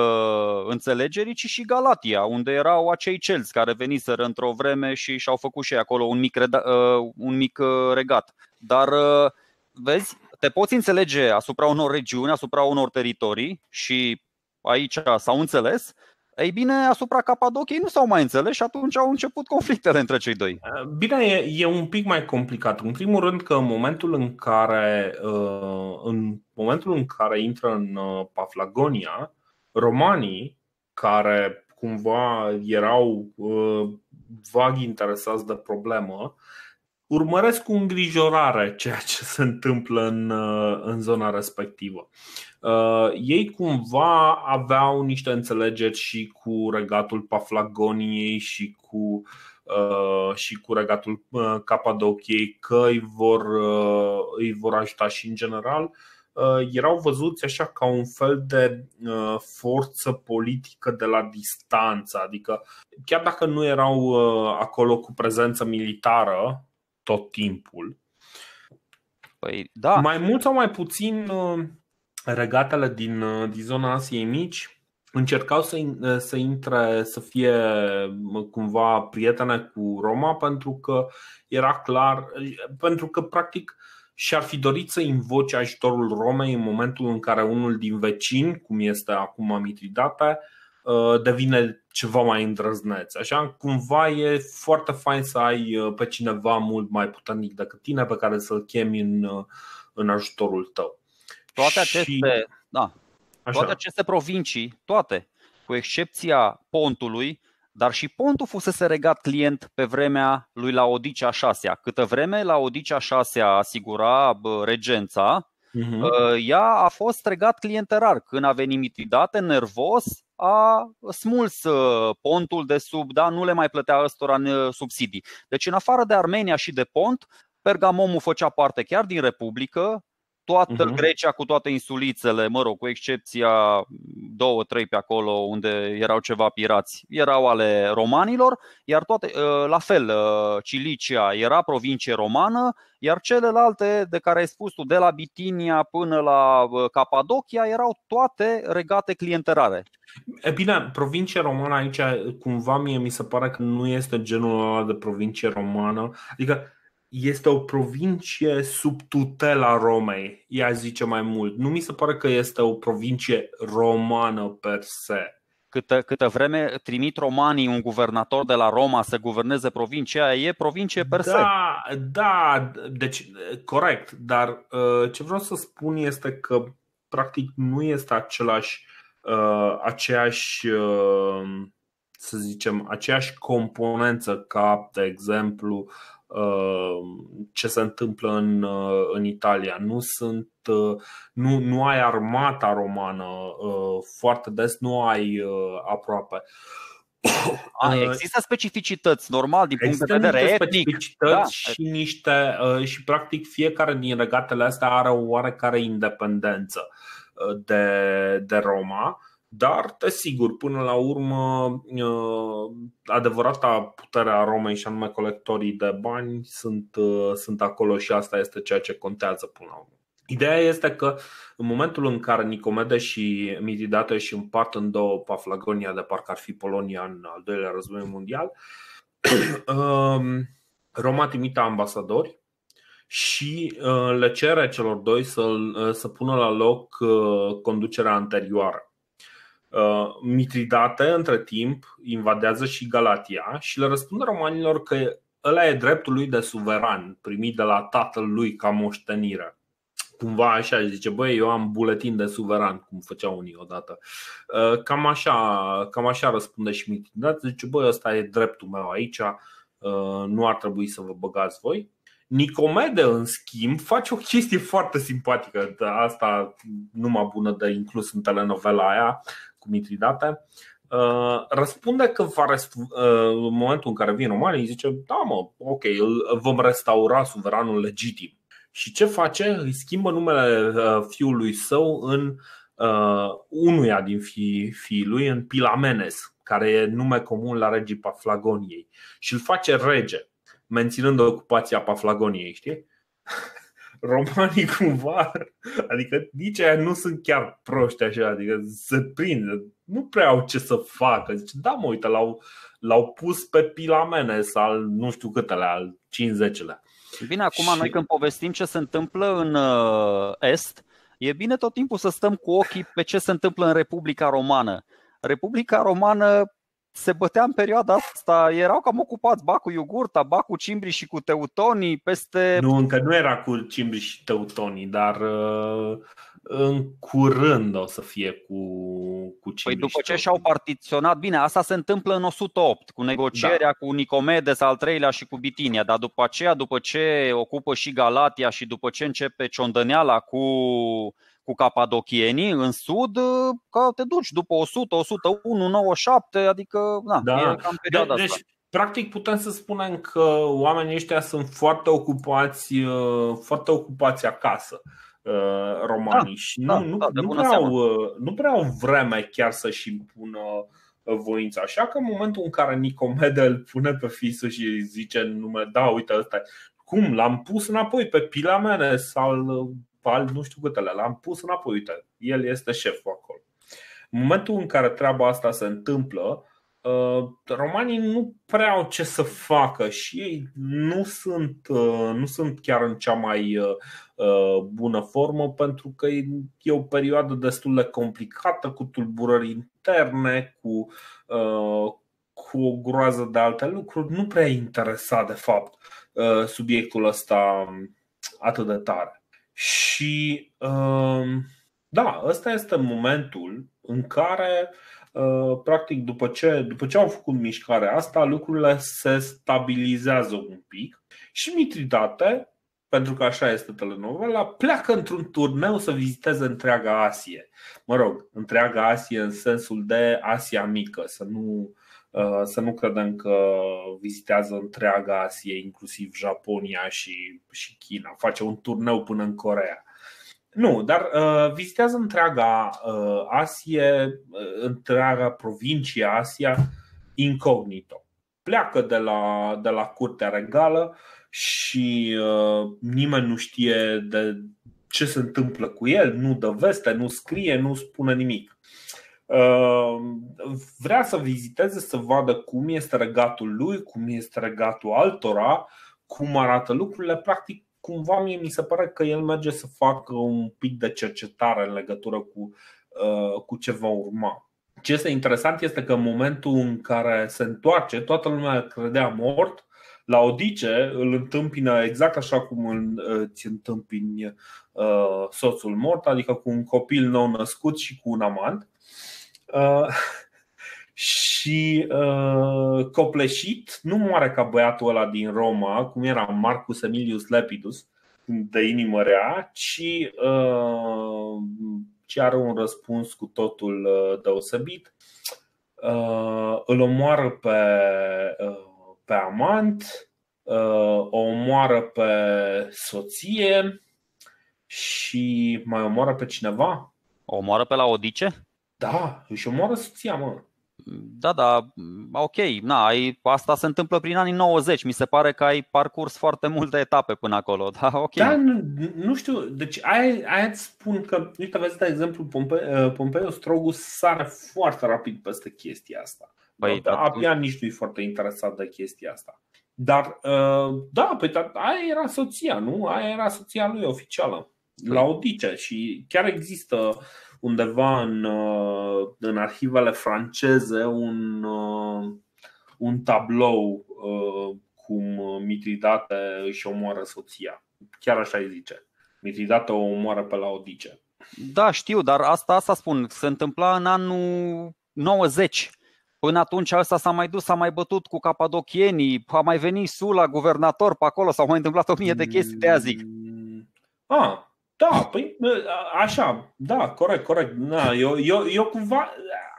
înțelegerii, ci și Galatia, unde erau acei celți care veniseră într-o vreme și și-au făcut și acolo un mic, reda- uh, un mic uh, regat. Dar vezi, te poți înțelege asupra unor regiuni, asupra unor teritorii și aici s-au înțeles, ei bine, asupra Capadociei nu s-au mai înțeles și atunci au început conflictele între cei doi. Eh, bine, e, e un pic mai complicat. În primul rând că în momentul în care, eh, în momentul în care intră în eh, Paflagonia, romanii, care cumva erau vag interesați de problemă, urmăresc cu îngrijorare ceea ce se întâmplă în, în zona respectivă. Uh, ei cumva aveau niște înțelegeri și cu regatul Paflagoniei și cu, uh, și cu regatul uh, Capadociei că îi vor, îi vor ajuta și în general erau văzuți așa ca un fel de forță politică de la distanță, adică chiar dacă nu erau acolo cu prezență militară tot timpul, Păi, da. Mai mult sau mai puțin regatele din, uh, din zona Asiei Mici încercau să, uh, să intre, să fie cumva prietene cu Roma pentru că era clar, pentru că practic și-ar fi dorit să invoce ajutorul Romei în momentul în care unul din vecini, cum este acum Mitridate, uh, devine ceva mai îndrăzneț. Așa, cumva e foarte fain să ai pe cineva mult mai puternic decât tine pe care să-l chemi în, în ajutorul tău. Toate aceste, și... da, toate aceste provincii, toate, cu excepția Pontului, dar și Pontul fusese regat client pe vremea lui Laodicea 6 Câtă vreme Laodicea 6 -a asigura regența, uh-huh. ea a fost regat clienterar. Când a venit Mitridate, nervos, a smuls ă, pontul de sub, da, nu le mai plătea ăstora în subsidii. Deci în afară de Armenia și de pont, Pergamomul făcea parte chiar din Republică, toată uh-huh. Grecia cu toate insulițele, mă rog, cu excepția două, trei pe acolo unde erau ceva pirați, erau ale romanilor, iar toate, ă, la fel, ă, Cilicia era provincie romană, iar celelalte de care ai spus tu, de la Bitinia până la ă, Capadocia, erau toate regate clienterare. E bine, provincie romană aici, cumva mie mi se pare că nu este genul ăla de provincie romană, adică este o provincie sub tutela Romei, ea zice mai mult. Nu mi se pare că este o provincie romană per se. Câtă, câtă vreme trimit romanii un guvernator de la Roma să guverneze provincia e provincie per se. Da, da, deci corect, dar uh, ce vreau să spun este că practic nu este același, uh, aceeași, uh, să zicem, aceeași componență ca, de exemplu, Uh, ce se întâmplă în, uh, în Italia. Nu sunt uh, nu, nu ai armata romană foarte des, nu ai aproape. A, există specificități, normal, din punct de vedere etnic. specificități da. și niște și practic fiecare din regatele astea are o oarecare independență de, de Roma dar, te sigur până la urmă, ă, adevărata puterea Romei și anume colectorii de bani sunt, ă, sunt acolo și asta este ceea ce contează până la urmă. Ideea este că în momentul în care Nicomede și Mitidate își împart în două Paflagonia de parcă ar fi Polonia în al doilea război mondial, ă, Roma trimite ambasadori și le cere celor doi să, să pună la loc conducerea anterioară. Uh, Mitridate, între timp, invadează și Galatia și le răspunde romanilor că ăla e dreptul lui de suveran, primit de la tatăl lui ca moștenire. Cumva așa, zice, băi, eu am buletin de suveran, cum făcea unii odată. Uh, cam așa, cam așa răspunde și Mitridate, zice, băi, ăsta e dreptul meu aici, uh, nu ar trebui să vă băgați voi. Nicomede, în schimb, face o chestie foarte simpatică. Asta numai bună de inclus în telenovela aia cu Mitridate, uh, răspunde că va rest, uh, în momentul în care vin romanii, îi zice, da mă, ok, îl vom restaura suveranul legitim. Și ce face? Îi schimbă numele uh, fiului său în uh, unuia din fi, fiii lui, în Pilamenes, care e nume comun la regii Paflagoniei. Și îl face rege, menținând ocupația Paflagoniei, știi? romanii cumva, adică nici aia nu sunt chiar proști așa, adică se prind, nu prea au ce să facă. Zice, da, mă, uite, l-au, l-au pus pe pilamene sau nu știu câtele, al 50-lea. Bine, acum și... noi când povestim ce se întâmplă în uh, Est, e bine tot timpul să stăm cu ochii pe ce se întâmplă în Republica Romană. Republica Romană se bătea în perioada asta, erau cam ocupați, ba cu iugurta, ba cu cimbri și cu teutonii, peste... Nu, încă nu era cu cimbri și teutonii, dar uh, în curând o să fie cu, cu păi cimbri Păi după ce și-au partiționat, bine, asta se întâmplă în 108, cu negocierea da. cu Nicomedes al treilea și cu Bitinia, dar după aceea, după ce ocupă și Galatia și după ce începe ciondăneala cu cu capadochienii în sud, uh, că te duci după 100, 101, 97, adică na, da. e cam perioada de, deci, asta. Practic putem să spunem că oamenii ăștia sunt foarte ocupați, uh, foarte ocupați acasă uh, romanii da, și da, nu, da, nu, da, nu, prea au, nu prea au vreme chiar să-și impună voința. Așa că în momentul în care Nicomede îl pune pe fisul și zice nume, da, uite ăsta cum l-am pus înapoi pe pila mea sau alb, nu știu câtele, l-am pus înapoi, uite, el este șeful acolo. În momentul în care treaba asta se întâmplă, uh, romanii nu prea au ce să facă și ei nu sunt, uh, nu sunt chiar în cea mai uh, bună formă pentru că e o perioadă destul de complicată cu tulburări interne, cu, cu o groază de alte lucruri. Nu prea interesa de fapt subiectul ăsta atât de tare. Și um, da, ăsta este momentul în care, uh, practic, după ce, după ce au făcut mișcarea asta, lucrurile se stabilizează un pic și Mitridate, pentru că așa este telenovela, pleacă într-un turneu să viziteze întreaga Asie. Mă rog, întreaga Asie în sensul de Asia mică, să nu Uh, să nu credem că vizitează întreaga Asie, inclusiv Japonia și, și China, face un turneu până în Corea. Nu, dar uh, vizitează întreaga uh, Asie, uh, întreaga provincie Asia, incognito. Pleacă de la, de la curtea regală și uh, nimeni nu știe de ce se întâmplă cu el, nu dă veste, nu scrie, nu spune nimic. Uh, Ehm, vrea să viziteze, să vadă cum este regatul lui, cum este regatul altora, cum arată lucrurile. Practic, cumva mie mi se pare că el merge să facă un pic de cercetare în legătură cu, eh, cu ce va urma. Ce este interesant este că în momentul în care se întoarce, toată lumea credea mort, la Odice îl întâmpină exact așa cum eh, ți întâmpini eh, soțul mort, adică cu un copil nou născut și cu un amant Uh, și uh, copleșit nu moare ca băiatul ăla din Roma, cum era Marcus Emilius Lepidus, de inimă rea, ci, uh, ci are un răspuns cu totul uh, deosebit. Uh, îl omoară pe, uh, pe amant, uh, o omoară pe soție și mai omoară pe cineva? O omoară pe la Odice? Da, își omoară soția, mă. Da, da, ok, na, ai, asta se întâmplă prin anii 90, mi se pare că ai parcurs foarte multe etape până acolo, da, ok. Da, nu, nu știu, deci aia, aia îți spun că, uite, aveți de exemplu, Pompe, uh, Pompeo Strogu sare foarte rapid peste chestia asta. Păi, da, abia nici nu e foarte interesat de chestia asta. Dar, uh, da, pe păi, aia era soția, nu? Aia era soția lui oficială, păi- la Odice, și chiar există undeva în, uh, în arhivele franceze un, uh, un tablou uh, cum Mitridate își omoară soția. Chiar așa îi zice. Mitridate o omoară pe la Odice. Da, știu, dar asta, asta spun. Se întâmpla în anul 90. Până atunci ăsta s-a mai dus, s-a mai bătut cu capadochienii, a mai venit Sula, guvernator pe acolo, s-au mai întâmplat o mie de chestii, de azi zic. Ah, da, păi, așa, da, corect, corect. Na, eu, eu, eu cumva,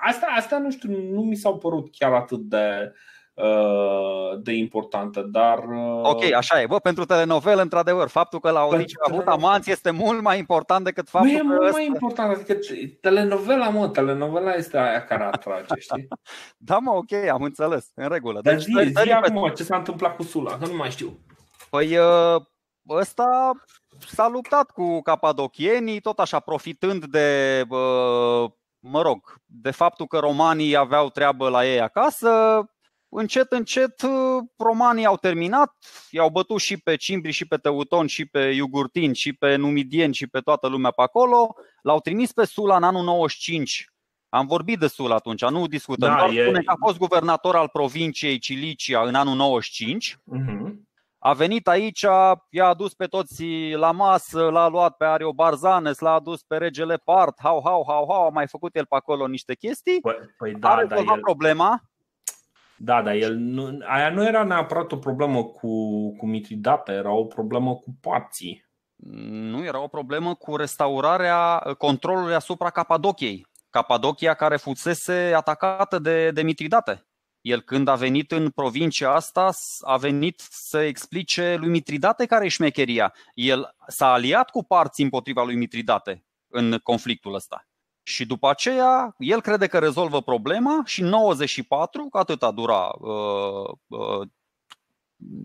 asta, asta nu știu, nu mi s-au părut chiar atât de, ă, de importantă, dar... Ă, ok, așa e. Bă, pentru telenovelă, într-adevăr, faptul că la o a avut amanți este mult mai important decât faptul că. e că... mai mai important, adică telenovela, mă, telenovela este aia care atrage, știi? da, mă, ok, am înțeles, în regulă. Dar deci, zi, zi, zi acum pe... ce s-a întâmplat cu Sula, că nu mai știu. Păi ă, ăsta s-a luptat cu capadochienii, tot așa, profitând de, mă rog, de faptul că romanii aveau treabă la ei acasă. Încet, încet, romanii au terminat, i-au bătut și pe cimbri, și pe teutoni, și pe iugurtini, și pe numidieni, și pe toată lumea pe acolo. L-au trimis pe Sula în anul 95 am vorbit de sula atunci, nu discutăm. Da, e... spune că a fost guvernator al provinciei Cilicia în anul 95, uh-huh. A venit aici, i-a adus pe toți la masă, l-a luat pe Ario Barzanes, l-a adus pe regele Part, hau, hau, hau, hau, a mai făcut el pe acolo niște chestii. Păi, păi da, a rezolvat da, el... problema. Da, da, el nu, aia nu era neapărat o problemă cu, cu Mitridate, era o problemă cu parții. Nu, era o problemă cu restaurarea controlului asupra Capadociei. Capadocia care fusese atacată de, de Mitridate. El când a venit în provincia asta, a venit să explice lui Mitridate care e șmecheria. El s-a aliat cu parții împotriva lui Mitridate în conflictul ăsta. Și după aceea, el crede că rezolvă problema și 94, că atâta dura uh, uh,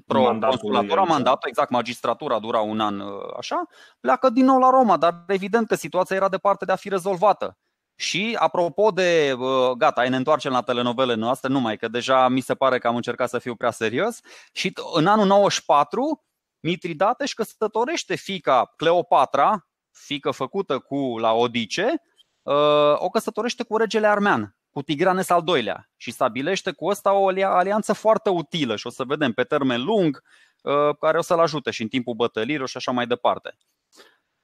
mandatul mandatul, exact, magistratura dura un an, uh, așa, pleacă din nou la Roma, dar evident că situația era departe de a fi rezolvată. Și apropo de, gata, ai ne întoarcem la telenovele noastre, numai că deja mi se pare că am încercat să fiu prea serios. Și în anul 94, Mitridate își căsătorește fica Cleopatra, fică făcută cu la Odice, ă, o căsătorește cu regele armean, cu Tigranes al doilea și stabilește cu ăsta o alianță foarte utilă și o să vedem pe termen lung ă, care o să-l ajute și în timpul bătălirilor și așa mai departe.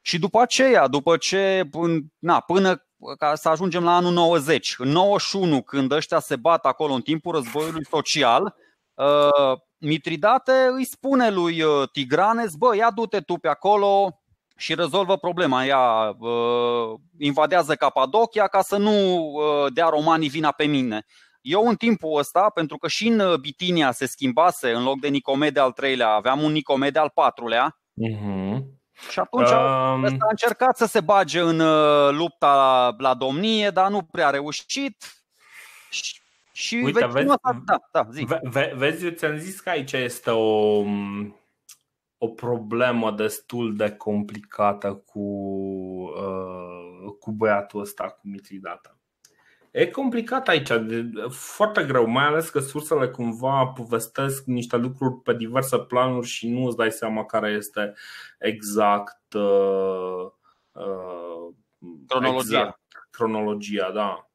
Și după aceea, după ce, na, până ca să ajungem la anul 90. În 91, când ăștia se bat acolo în timpul războiului social, uh, Mitridate îi spune lui uh, Tigranes, bă, ia du-te tu pe acolo și rezolvă problema. Ea uh, invadează Capadocia ca să nu dea romanii vina pe mine. Eu în timpul ăsta, pentru că și în Bitinia se schimbase, în loc de Nicomede al treilea, aveam un Nicomede al patrulea, uh-huh. Și atunci um... ăsta a încercat să se bage în uh, lupta la, la domnie, dar nu prea a reușit. Și, și Uite, vezi, asta, da, da, zi. Ve, vezi, eu ți-am zis că aici este o, o problemă destul de complicată cu, uh, cu băiatul ăsta, cu Mitridata. E complicat aici, de, foarte greu, mai ales că sursele cumva povestesc niște lucruri pe diverse planuri și nu îți dai seama care este exact uh, uh, cronologia. Exact, cronologia, da.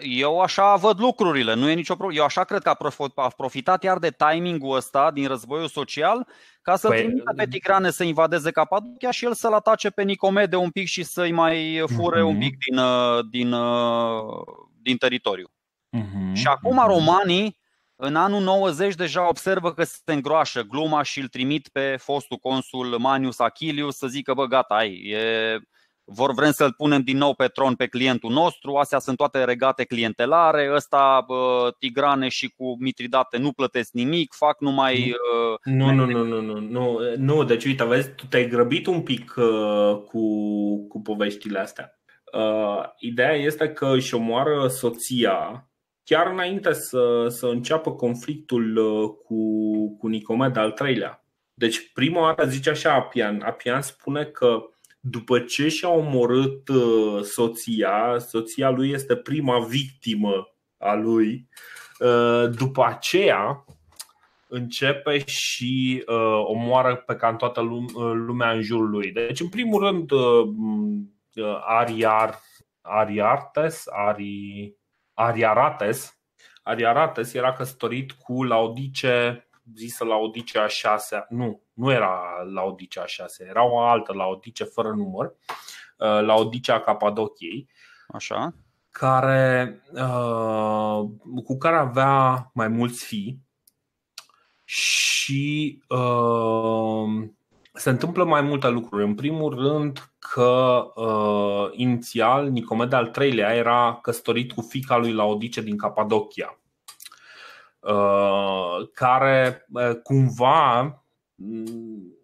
Eu așa văd lucrurile, nu e nicio problemă. Eu așa cred că a profitat iar de timingul ăsta din războiul social ca să păi... trimită pe mm. Tigrane să invadeze Capadocia și el să-l atace pe Nicomede un pic și să-i mai fure mm-hmm. un mhm. pic din, uh, din uh, din teritoriu. Uh-huh. Și acum uh-huh. romanii, în anul 90, deja observă că se îngroașă gluma și îl trimit pe fostul consul Manius Achilius să zică, bă, gata, ai, e, vor vrem să-l punem din nou pe tron pe clientul nostru, astea sunt toate regate clientelare, ăsta Tigrane și cu Mitridate nu plătesc nimic, fac numai... Ă, nu, nu, nu, nu, nu, nu, nu, deci uite, vezi, tu te-ai grăbit un pic ă, cu, cu poveștile astea. Uh, ideea este că își omoară soția chiar înainte să, să înceapă conflictul uh, cu, cu Nicomed al treilea. Deci prima oară zice așa Apian. Apian spune că după ce și-a omorât uh, soția, soția lui este prima victimă a lui, uh, după aceea începe și omoară pe cam toată lumea în jurul lui. Deci, în primul rând, Uh, Ariar, Ariartes, Ari, Ariarates, Ariarates era căsătorit cu Laodice, zisă a 6, nu, nu era a 6, era o altă Laodice fără număr, uh, Laodicea Capadociei. Așa. Care, uh, cu care avea mai mulți fii și se întâmplă mai multe lucruri. În primul rând că uh, inițial Nicomede al III-lea era căsătorit cu fica lui Laodice din Capadocia, uh, care uh, cumva, mm,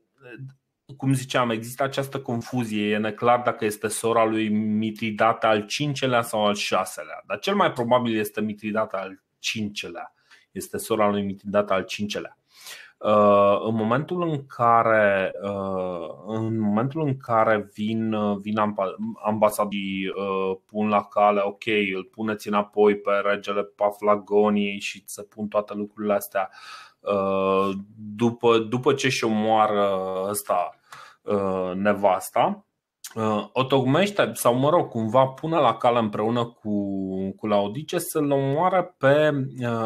cum ziceam, există această confuzie, e neclar dacă este sora lui Mitridate al V-lea sau al VI-lea, dar cel mai probabil este Mitridate al V-lea, este sora lui Mitridate al V-lea Uh, în momentul în care, uh, în momentul în care vin, uh, vin ambasadii pun la cale, ok, îl puneți înapoi pe regele Paflagoniei și să pun toate lucrurile astea după, după ce și omoară ăsta nevasta, o tocmește sau, mă rog, cumva pune la cale împreună cu, cu Laodice să-l omoare pe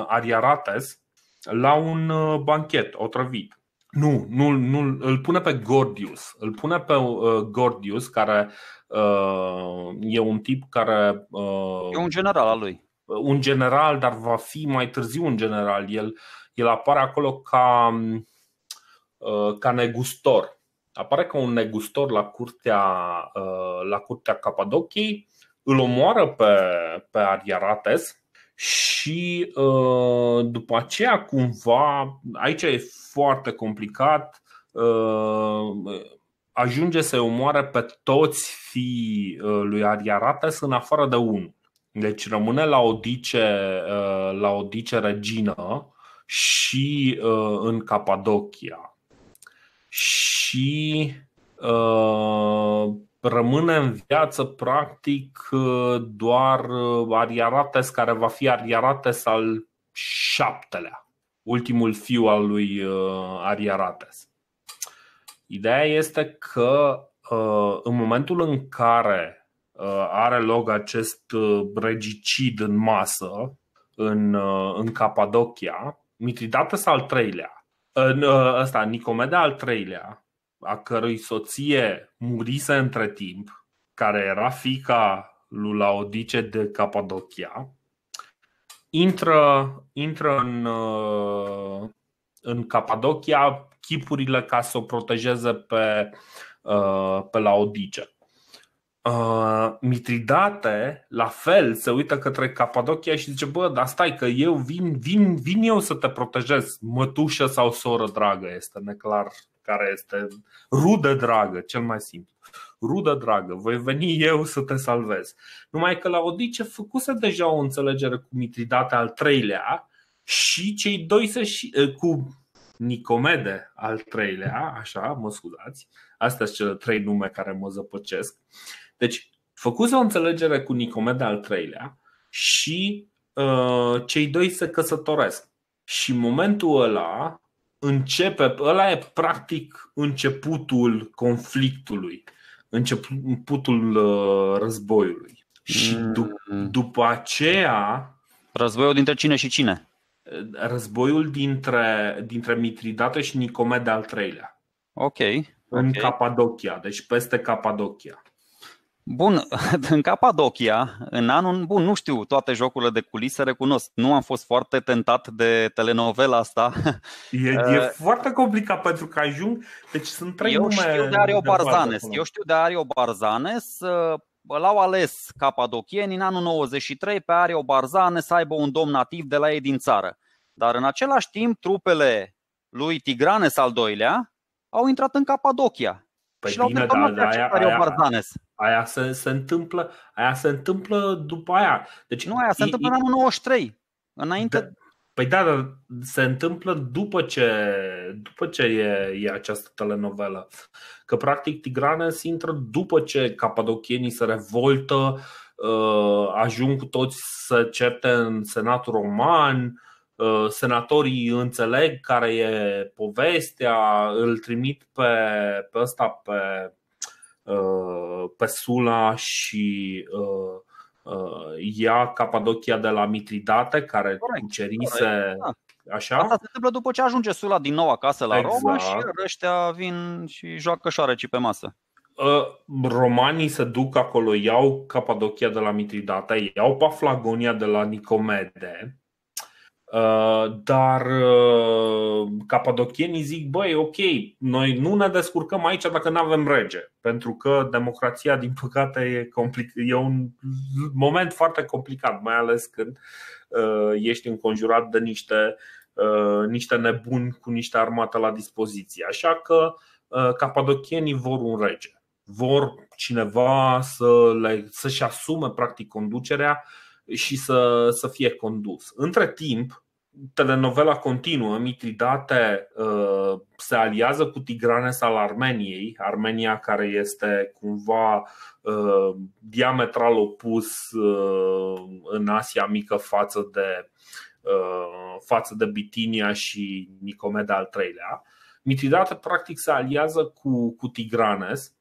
Ariarates la un uh, banchet otrăvit. Nu, nu, nu, îl pune pe Gordius. Îl pune pe uh, Gordius, care uh, e un tip care. Uh, e un general al lui. Uh, un general, dar va fi mai târziu un general. El, el apare acolo ca, uh, ca negustor. Apare ca un negustor la curtea, uh, la curtea Capadochiei, îl omoară pe, pe Ariarates și uh, după aceea cumva, aici e foarte complicat, uh, ajunge să-i omoare pe toți fiii uh, lui Ariarates în afară de unul. Deci rămâne la Odice, la Odice regină și în Capadocia. Și rămâne în viață practic uh, doar uh, Ariarates, care va fi Ariarates al șaptelea, ultimul fiu al lui uh, Ariarates. Ideea este că în momentul în care are loc acest regicid în masă în, în Capadocia, Mitridates al treilea, ăsta, Nicomede al treilea, a cărui soție murise între timp, care era fica lui Laodice de Capadocia, intră, intră în, uh, în Capadocia chipurile ca să o protejeze pe, uh, pe Laodice. Uh, Mitridate, la fel, se uită către Capadocia și zice, bă, dar stai că eu vin, vin, vin eu să te protejez, mătușă sau soră dragă, este neclar care este rudă dragă, cel mai simplu. Rudă dragă, voi veni eu să te salvez. Numai că la Odice făcuse deja o înțelegere cu Mitridate al treilea și cei doi să și, eh, cu Nicomede al treilea, așa, mă scuzați, astea sunt cele trei nume care mă zăpăcesc. Deci, făcuse o înțelegere cu Nicomede al treilea și uh, cei doi se căsătoresc. Și momentul ăla, începe, ăla e practic începutul conflictului, începutul uh, războiului. Și mm. după aceea. Războiul dintre cine și cine? Uh, războiul dintre, dintre Mitridate și Nicomede al III-lea. Ok. În okay. Capadocia, deci peste Capadocia. Bun, în Capadocia, în anul, bun, nu știu toate jocurile de culise, recunosc, nu am fost foarte tentat de telenovela asta. E, e uh, foarte complicat pentru că ajung, deci sunt trei Eu nume știu de Ario Barzanes, eu știu de Ario Barzanes, uh, l-au ales capadochieni în anul 93 pe Ario Barzanes să aibă un domn nativ de la ei din țară. Dar în același timp, trupele lui Tigranes al doilea au intrat în Capadocia Păi și bine, dar da, aia, aia, aia, se, se întâmplă, aia se întâmplă după aia. Deci, nu, aia se e, întâmplă în anul 93. Înainte... Da, păi da, dar se întâmplă după ce, după ce e, e această telenovelă. Că practic Tigranes intră după ce capadochienii se revoltă, uh, ajung cu toți să certe în Senatul Roman, Uh, senatorii înțeleg care e povestea, îl trimit pe, pe ăsta, pe, uh, pe Sula și uh, ia Capadocia de la Mitridate, care corect, cucerise corect, da. Așa? Asta se întâmplă după ce ajunge Sula din nou acasă la exact. Roma și ăștia vin și joacă șoareci pe masă. Romanii se duc acolo, iau Capadocia de la Mitridate, iau Paflagonia de la Nicomede, Uh, dar uh, capadocienii zic, băi, ok, noi nu ne descurcăm aici dacă nu avem rege, pentru că democrația, din păcate, e, complic- e un moment foarte complicat, mai ales când uh, ești înconjurat de niște, niște nebuni cu niște armate la dispoziție. Așa că capadocienii vor un rege vor cineva să le, să-și asume practic conducerea și să, să fie condus. Între timp, telenovela continuă, Mitridate uh, se aliază cu Tigranes al Armeniei, Armenia care este cumva uh, diametral opus uh, în Asia Mică față de, față de Bitinia și Nicomeda al III-lea. Mitridate practic se aliază cu, cu Tigranes,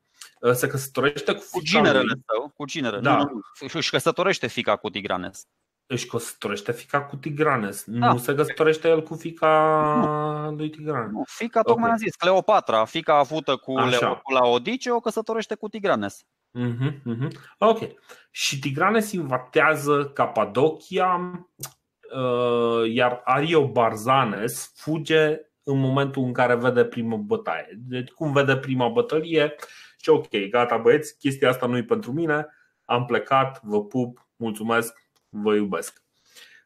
se căsătorește cu, cu generele său, cu generele. Da. Nu, nu, își căsătorește fica cu Tigranes. Își căsătorește fica cu Tigranes. Da. Nu ah. se căsătorește el cu fica nu. lui Tigranes. Nu, fica okay. tocmai a zis, Cleopatra, fica avută cu, Leo, cu Laodice, o căsătorește cu Tigranes. mm huh mm huh Ok. Și Tigranes invatează Capadocia, uh, iar Ario Barzanes fuge în momentul în care vede prima bătaie. Deci cum vede prima bătălie, și ok, gata băieți, chestia asta nu e pentru mine, am plecat, vă pup, mulțumesc, vă iubesc.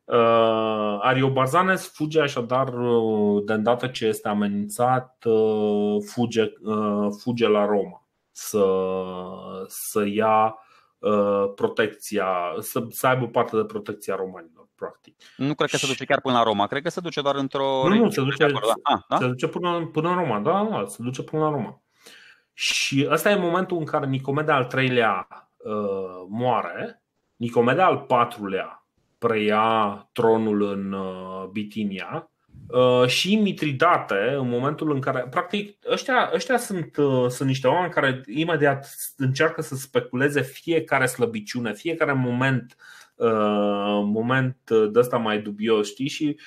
Uh, Ario Barzanes fuge așadar, uh, de îndată ce este amenințat, uh, fuge, fuge la Roma să, să ia protecția, să, să aibă parte de protecția romanilor, practic. Nu cred că se duce chiar până la Roma, cred că se duce doar într-o. Nu, nu se duce, acolo, da? Ah, da? se duce până, până în Roma, da, da, se duce până la Roma. Și ăsta e momentul în care Nicomede al treilea uh, moare Nicomede al IV-lea preia tronul în uh, Bitinia uh, și Mitridate, în momentul în care. Practic, ăștia, ăștia sunt, uh, sunt niște oameni care imediat încearcă să speculeze fiecare slăbiciune, fiecare moment moment de ăsta mai dubios, știi? Și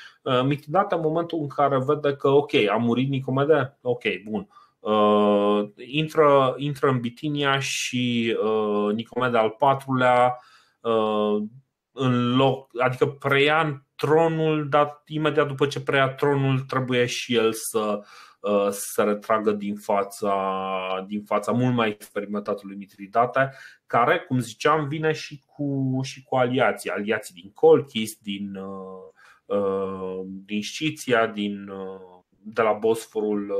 Mitridate, în momentul în care vede că, ok, a murit Nicomede, ok, bun. Uh, intră, intră în Bitinia și uh, Nicomede al patrulea Uh, în loc, adică preia tronul, dar imediat după ce preia tronul trebuie și el să, uh, se retragă din fața, din fața mult mai experimentatului Mitridate, care, cum ziceam, vine și cu, și cu aliații, aliații din Colchis, din, uh, din Sciția, din, de la Bosforul,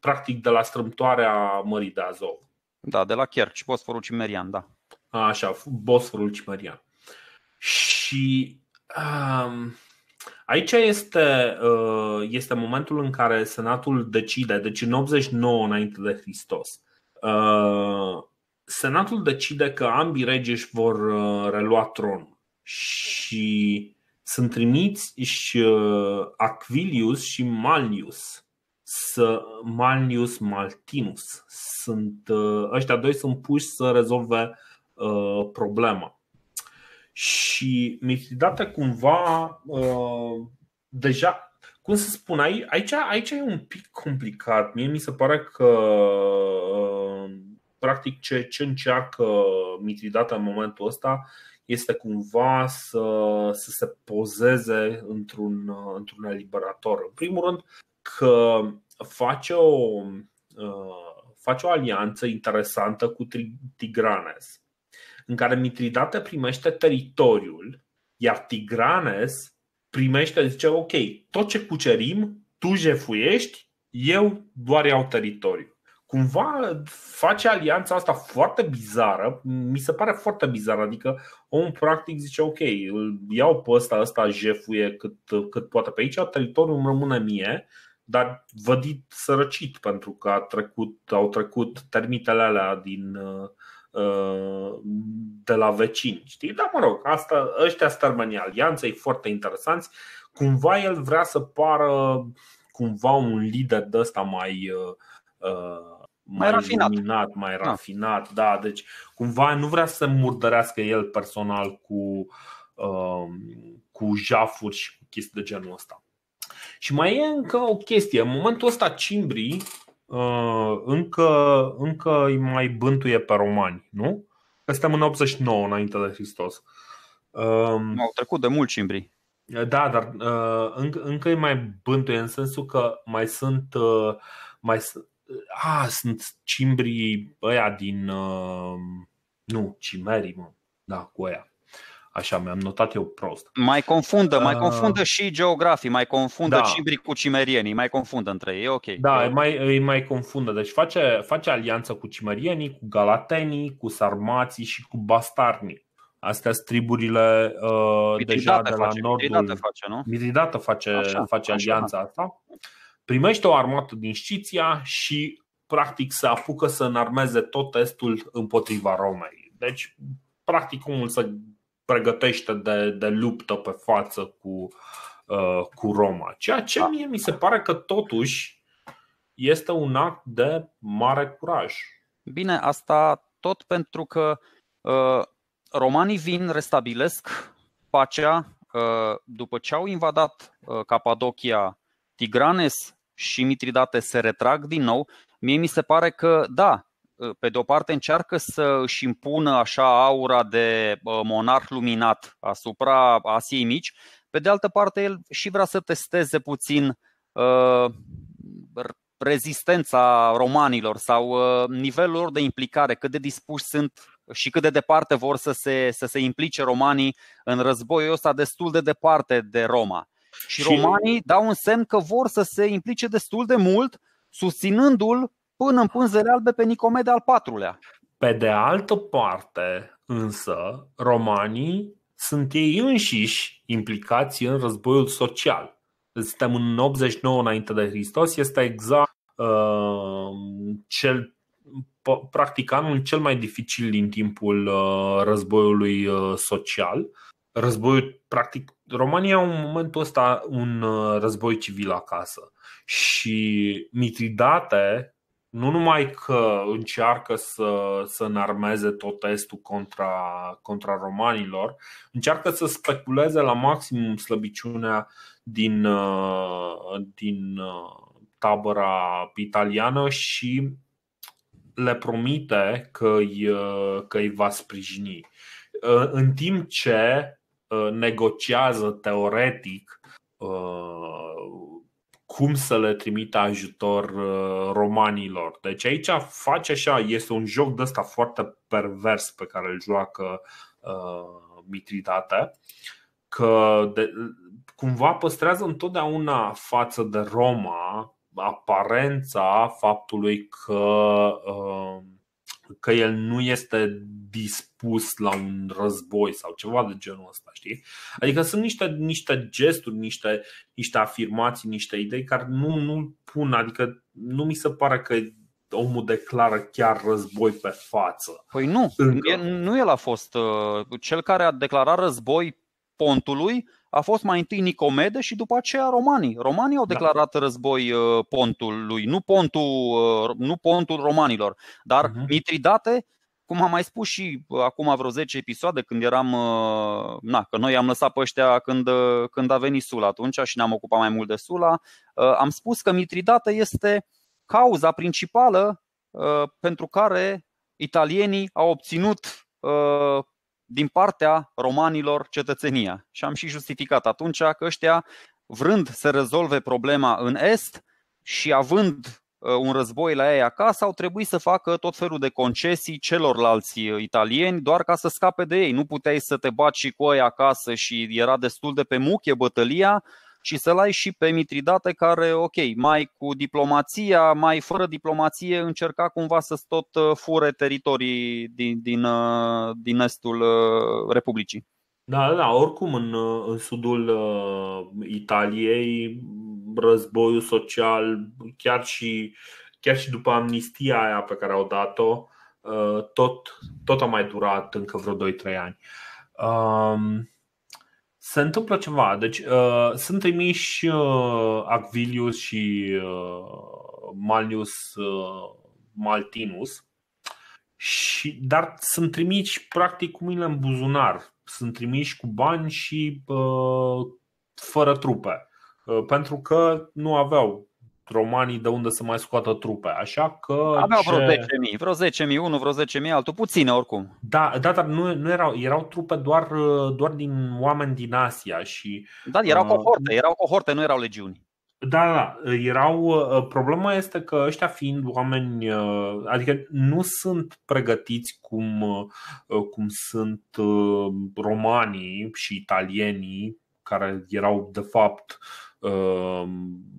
practic de la strâmtoarea Mării de Azov. Da, de la Kerch, Bosforul Cimerian, da. Așa, Bosforul Cimărian. Și um, aici este, uh, este momentul în care Senatul decide, deci în 89 înainte de Hristos, uh, Senatul decide că ambii regi își vor uh, relua tronul și sunt trimiți și uh, Aquilius și Malius, să Malnius Maltinus. Sunt, uh, ăștia doi sunt puși să rezolve Uh, problema Și Mitridate cumva uh, deja, cum să spun, aici, aici e un pic complicat. Mie mi se pare că uh, practic ce, ce încearcă Mitridate în momentul ăsta este cumva să, să se pozeze într-un, într-un eliberator. În primul rând că face o, uh, face o alianță interesantă cu Tigranes în care Mitridate primește teritoriul, iar Tigranes primește, zice, ok, tot ce cucerim, tu jefuiești, eu doar iau teritoriu. Cumva face alianța asta foarte bizară, mi se pare foarte bizară, adică omul practic zice ok, îl iau pe ăsta, ăsta jefuie cât, cât poate pe aici, teritoriul îmi rămâne mie, dar vădit sărăcit pentru că a trecut, au trecut termitele alea din, Uh, de la vecini. Știi? Dar, mă rog, asta, ăștia sunt armanii alianței foarte interesanți. Cumva el vrea să pară cumva un lider de ăsta mai, uh, uh, mai, mai rafinat. Luminat, mai da. rafinat, da. da, deci cumva nu vrea să murdărească el personal cu, uh, cu jafuri și cu chestii de genul ăsta. Și mai e încă o chestie. În momentul ăsta, Cimbrii Uh, încă, încă îi mai bântuie pe romani, nu? Că suntem în 89 înainte de Hristos. Um, Au trecut de mult cimbri. Da, dar uh, încă, încă îi mai bântuie în sensul că mai sunt uh, mai a, sunt cimbrii ăia din nu, cimerii, mă. Da, cu aia. Așa mi-am notat eu prost. Mai confundă, mai ah. confundă și geografii, mai confundă da. cibri cu cimerienii, mai confundă între ei, ok. Da, îi mai, îi mai confundă. Deci face, face alianță cu cimerienii, cu galatenii, cu sarmații și cu bastarnii. Astea sunt triburile uh, deja de la face, nordul. Mitridate face, nu? Mitridate face, așa, face așa, alianța așa. asta. Primește o armată din Știția și practic se apucă să înarmeze tot estul împotriva Romei. Deci, practic, omul să pregătește de, de luptă pe față cu, uh, cu Roma. Ceea ce da. mie mi se pare că totuși este un act de mare curaj. Bine, asta tot pentru că uh, romanii vin, restabilesc pacea uh, după ce au invadat uh, Capadocia, Tigranes și Mitridate se retrag din nou. Mie mi se pare că, da, Uh, pe de o parte încearcă să își impună așa aura de uh, monarh luminat asupra Asiei Mici, pe de altă parte el și vrea să testeze puțin uh, rezistența romanilor sau nivelul lor de implicare, cât de dispuși sunt și cât de departe vor să se, să se implice romanii în războiul ăsta destul de departe de Roma. Și, și romanii dau un semn că vor să se implice destul de mult, susținându-l până în pânzele albe pe Nicomede al patrulea. Pe de altă parte, însă, romanii sunt ei înșiși implicați în războiul social. Deci suntem în 89 înainte de Hristos, este exact uh, cel practic anul cel mai dificil din timpul uh, războiului uh, social. Războiul, practic, România au în momentul ăsta un uh, război civil acasă și Mitridate nu numai că încearcă să, să înarmeze tot testul contra, contra romanilor, încearcă să speculeze la maximum slăbiciunea din, uh, din uh, tabăra italiană și le promite că îi, uh, că îi va sprijini. În timp ce negociază teoretic cum să le trimită ajutor uh, romanilor. Deci aici face așa, este un joc de ăsta foarte pervers pe care îl joacă uh, Mitridate, că de, cumva păstrează întotdeauna față de Roma aparența faptului că uh, că el nu este dispus la un război sau ceva de genul ăsta, știi? Adică sunt niște, niște gesturi, niște, niște afirmații, niște idei care nu, nu pun, adică nu mi se pare că omul declară chiar război pe față. Păi nu, Încă. nu el a fost. Uh, cel care a declarat război pontului a fost mai întâi Nicomede și după aceea romanii. Romanii au da. declarat da. război uh, pontul lui, nu pontul, uh, nu pontul romanilor. Dar uh-huh. Mitridate, cum am mai spus și acum vreo 10 episoade, când eram, uh, na, că noi am lăsat pe ăștia când, când a venit Sula atunci și ne-am ocupat mai mult de Sula, am spus că Mitridate este cauza principală pentru care italienii au obținut din partea romanilor cetățenia. Și am și justificat atunci că ăștia, vrând să rezolve problema în Est și având uh, un război la ei acasă, au trebuit să facă tot felul de concesii celorlalți uh, italieni doar ca să scape de ei. Nu puteai să te baci și cu ei acasă și era destul de pe muche bătălia, și să-l ai și pe Mitridate care, ok, mai cu diplomația, mai fără diplomație încerca cumva să-ți tot uh, fure teritorii din, din, uh, din estul uh, Republicii. Da, da, oricum în, în sudul uh, Italiei războiul social, chiar și, chiar și după amnistia aia pe care au dat-o, uh, tot, tot a mai durat încă vreo 2-3 ani. Uh, se întâmplă ceva. Deci uh, sunt trimiși uh, Acvilius și uh, Malius uh, Maltinus, și, dar sunt trimiși practic cu mine în buzunar. Sunt trimiși cu bani și uh, fără trupe. Uh, pentru că nu aveau romanii de unde să mai scoată trupe. Așa că. Aveau ce... vreo 10.000, vreo 10.000, unul, vreo 10.000, altul, puține oricum. Da, da dar nu, nu erau, erau trupe doar, doar din oameni din Asia și. Da, erau uh, cohorte, erau cohorte, nu erau legiuni. Da, da, da erau. Uh, problema este că ăștia fiind oameni, uh, adică nu sunt pregătiți cum, cum sunt romanii și italienii, care erau de fapt uh, Uh,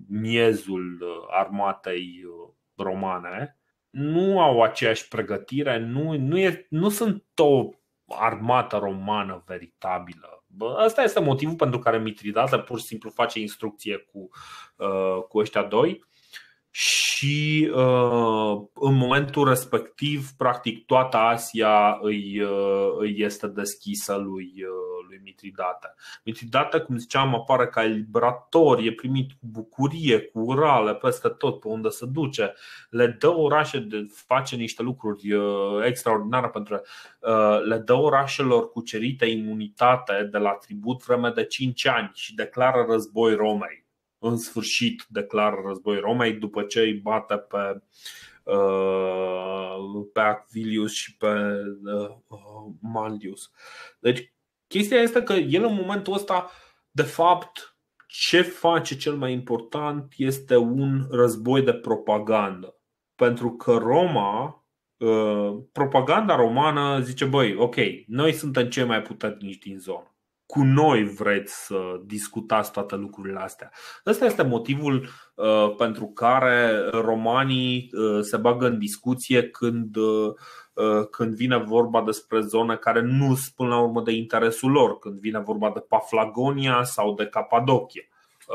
miezul uh, armatei uh, romane, nu au aceeași pregătire, nu, nu, e, nu sunt o armată romană veritabilă. Bă, asta este motivul pentru care Mitridate pur și simplu face instrucție cu, uh, cu ăștia doi și uh, în momentul respectiv, practic, toată Asia îi, uh, îi este deschisă lui, uh, lui Mitridate. Mitridate, cum ziceam, apare ca liberator, e primit cu bucurie, cu urale peste tot pe unde se duce, le dă orașe, de, face niște lucruri extraordinare pentru le dă orașelor cucerite imunitate de la tribut vreme de 5 ani și declară război Romei în sfârșit declară război Romei după ce îi bate pe, uh, pe Aquilius și pe uh, uh, Mandius. Deci, chestia este că el în momentul ăsta, de fapt, ce face cel mai important este un război de propagandă. Pentru că Roma, propaganda romană zice, băi, ok, noi suntem cei mai puternici din zonă cu noi vreți să discutați toate lucrurile astea. Ăsta este motivul uh, pentru care romanii uh, se bagă în discuție când, uh, uh când vine vorba despre zone care nu spun la urmă de interesul lor, când vine vorba de Paflagonia sau de Capadocia.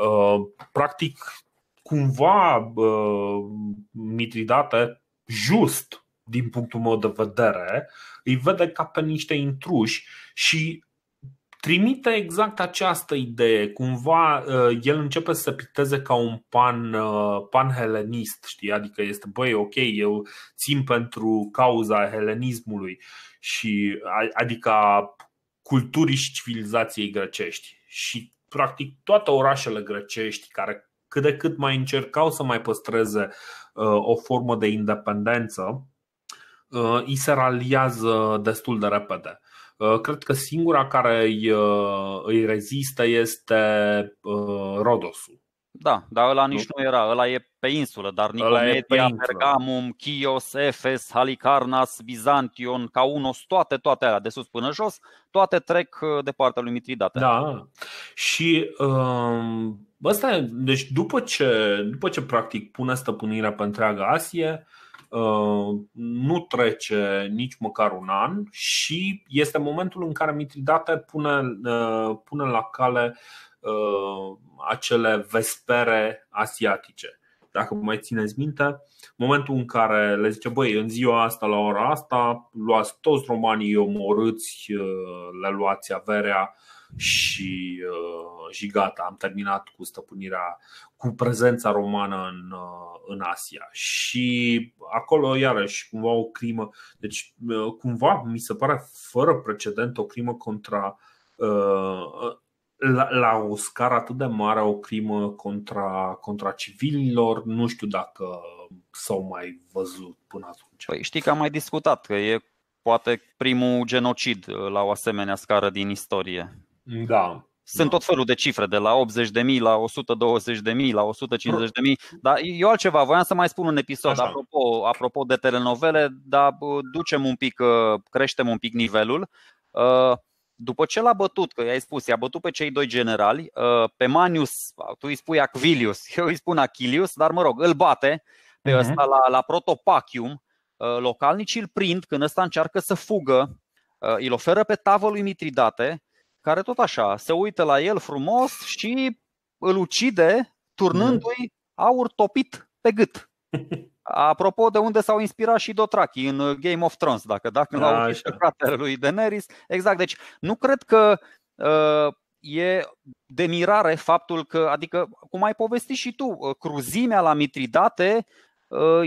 Uh, practic, cumva uh, Mitridate just din punctul meu de vedere, îi vede ca pe niște intruși și trimite exact această idee. Cumva uh, el începe să piteze ca un pan, uh, panhelenist, știi? adică este, băi, ok, eu țin pentru cauza helenismului și adică culturii și civilizației grecești. Și practic toate orașele grecești care cât de cât mai încercau să mai păstreze uh, o formă de independență, îi se raliază destul de repede. Cred că singura care îi, uh, îi rezistă este uh, Rodosul. Da, dar ăla nici nu, nu era, ăla e pe insulă, dar Nicomedia, Pergamum, Chios, Efes, Halicarnas, Bizantion, Caunos, toate, toate alea, de sus până jos, toate trec uh, de partea lui Mitridate. Da, și um, ăsta e, deci după ce, după ce practic pune stăpânirea pe întreaga Asie, uh, Uh, nu trece nici măcar un an și este momentul în care Mitridate pune, uh, pune la cale uh, acele vespere asiatice dacă mai țineți minte, momentul în care le zice, băi, în ziua asta, la ora asta, luați toți romanii omorâți, le luați averea, și, uh, și gata, am terminat cu stăpânirea, cu prezența romană în, uh, în Asia. Și acolo, iarăși, cumva o crimă, deci uh, cumva mi se pare fără precedent o crimă contra. La, la o scară atât de mare, o crimă contra, contra civililor, nu știu dacă s-au mai văzut până atunci. Păi știi că am mai discutat că e poate primul genocid la o asemenea scară din istorie. Da. Sunt da. tot felul de cifre, de la 80.000 la 120.000 la 150.000, dar eu altceva, voiam să mai spun un episod Așa. apropo, apropo de telenovele, dar ducem un pic, ă, creștem un pic nivelul. Ă, după ce l-a bătut, că i-ai spus, i-a bătut pe cei doi generali, ă, pe Manius, tu îi spui Aquilius, eu îi spun Achilius, dar mă rog, îl bate pe mhm. ăsta la, la protopacium, localnicii îl prind când ăsta încearcă să fugă, îl oferă pe tavă lui Mitridate, care tot așa se uită la el frumos și îl ucide turnându-i aur topit pe gât. Apropo de unde s-au inspirat și Dotraki în Game of Thrones, dacă, da, l-au ucis lui Daenerys. Exact, deci nu cred că uh, e de mirare faptul că, adică, cum ai povestit și tu, uh, cruzimea la Mitridate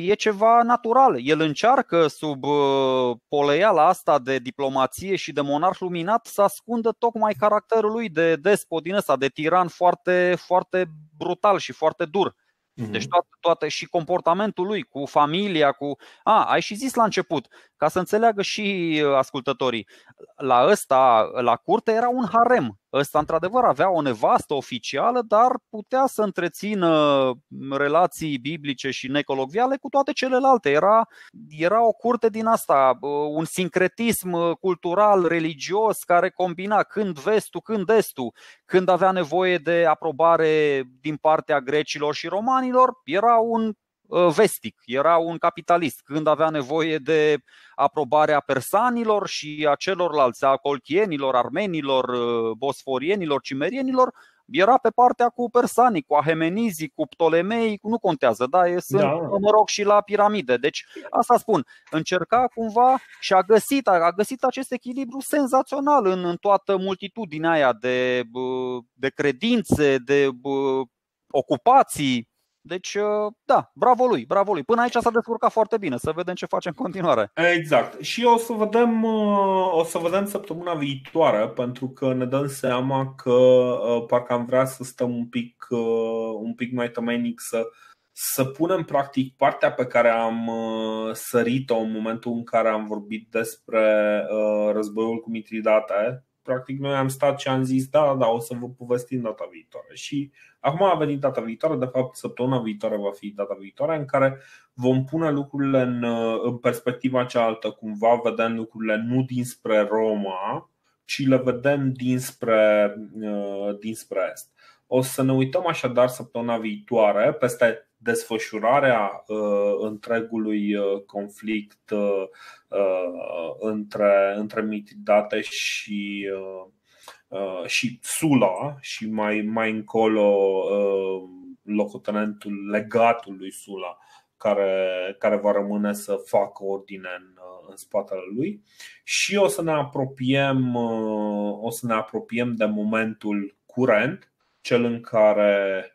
e ceva natural. El încearcă sub uh, poleiala asta de diplomație și de monarh luminat să ascundă tocmai caracterul lui de despot din ăsta, de tiran foarte, foarte brutal și foarte dur. Mhm. Deci toate, toate și comportamentul lui cu familia, cu... A, ai și zis la început, ca să înțeleagă și uh, ascultătorii, la ăsta, la curte, era un harem. Ăsta, într-adevăr, avea o nevastă oficială, dar putea să întrețină mm, relații biblice și necologviale cu toate celelalte. Era, era o curte din asta, un sincretism uh, cultural, religios, care combina când vestul, când estul. Când avea nevoie de aprobare din partea grecilor și romanilor, era un Ă, vestic, era un capitalist. Când avea nevoie de aprobarea persanilor și a celorlalți, a colchienilor, armenilor, ă, bosforienilor, cimerienilor, era pe partea cu persanii, cu ahemenizii, cu ptolemei, nu contează, da, e, sunt, da. mă rog, și la piramide. Deci, asta spun, încerca cumva și a găsit, a găsit acest echilibru senzațional în, în toată multitudinea aia de, de credințe, de ocupații, deci, uh, da, bravo lui, bravo lui. Până aici s-a descurcat foarte bine. Să vedem ce facem în continuare. Exact. Și o să vedem, uh, o să vedem săptămâna viitoare, pentru că ne dăm seama că uh, parcă am vrea să stăm un pic, un pic mai temenic să să punem practic partea pe care am sărit-o în momentul în care am vorbit despre războiul cu Mitridate practic noi am stat și am zis da, da, o să vă povestim data viitoare și acum a venit data viitoare, de fapt săptămâna viitoare va fi data viitoare în care vom pune lucrurile în, în perspectiva cealaltă, cumva vedem lucrurile nu dinspre Roma, ci le vedem dinspre, uh, dinspre Est. O să ne uităm așadar săptămâna viitoare, peste desfășurarea uh, întregului uh, conflict uh, între, între Mitridate și și Sula și mai, mai încolo locotenentul legatul lui Sula care, care va rămâne să facă ordine în, în spatele lui și o să ne apropiem, o să ne apropiem de momentul curent, cel în care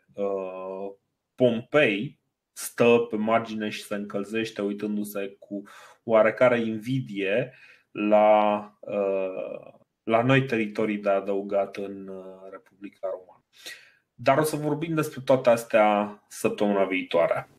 Pompei stă pe margine și se încălzește uitându-se cu oarecare invidie la, uh, la noi teritorii de adăugat în uh, Republica Română. Dar o să vorbim despre toate astea săptămâna viitoare.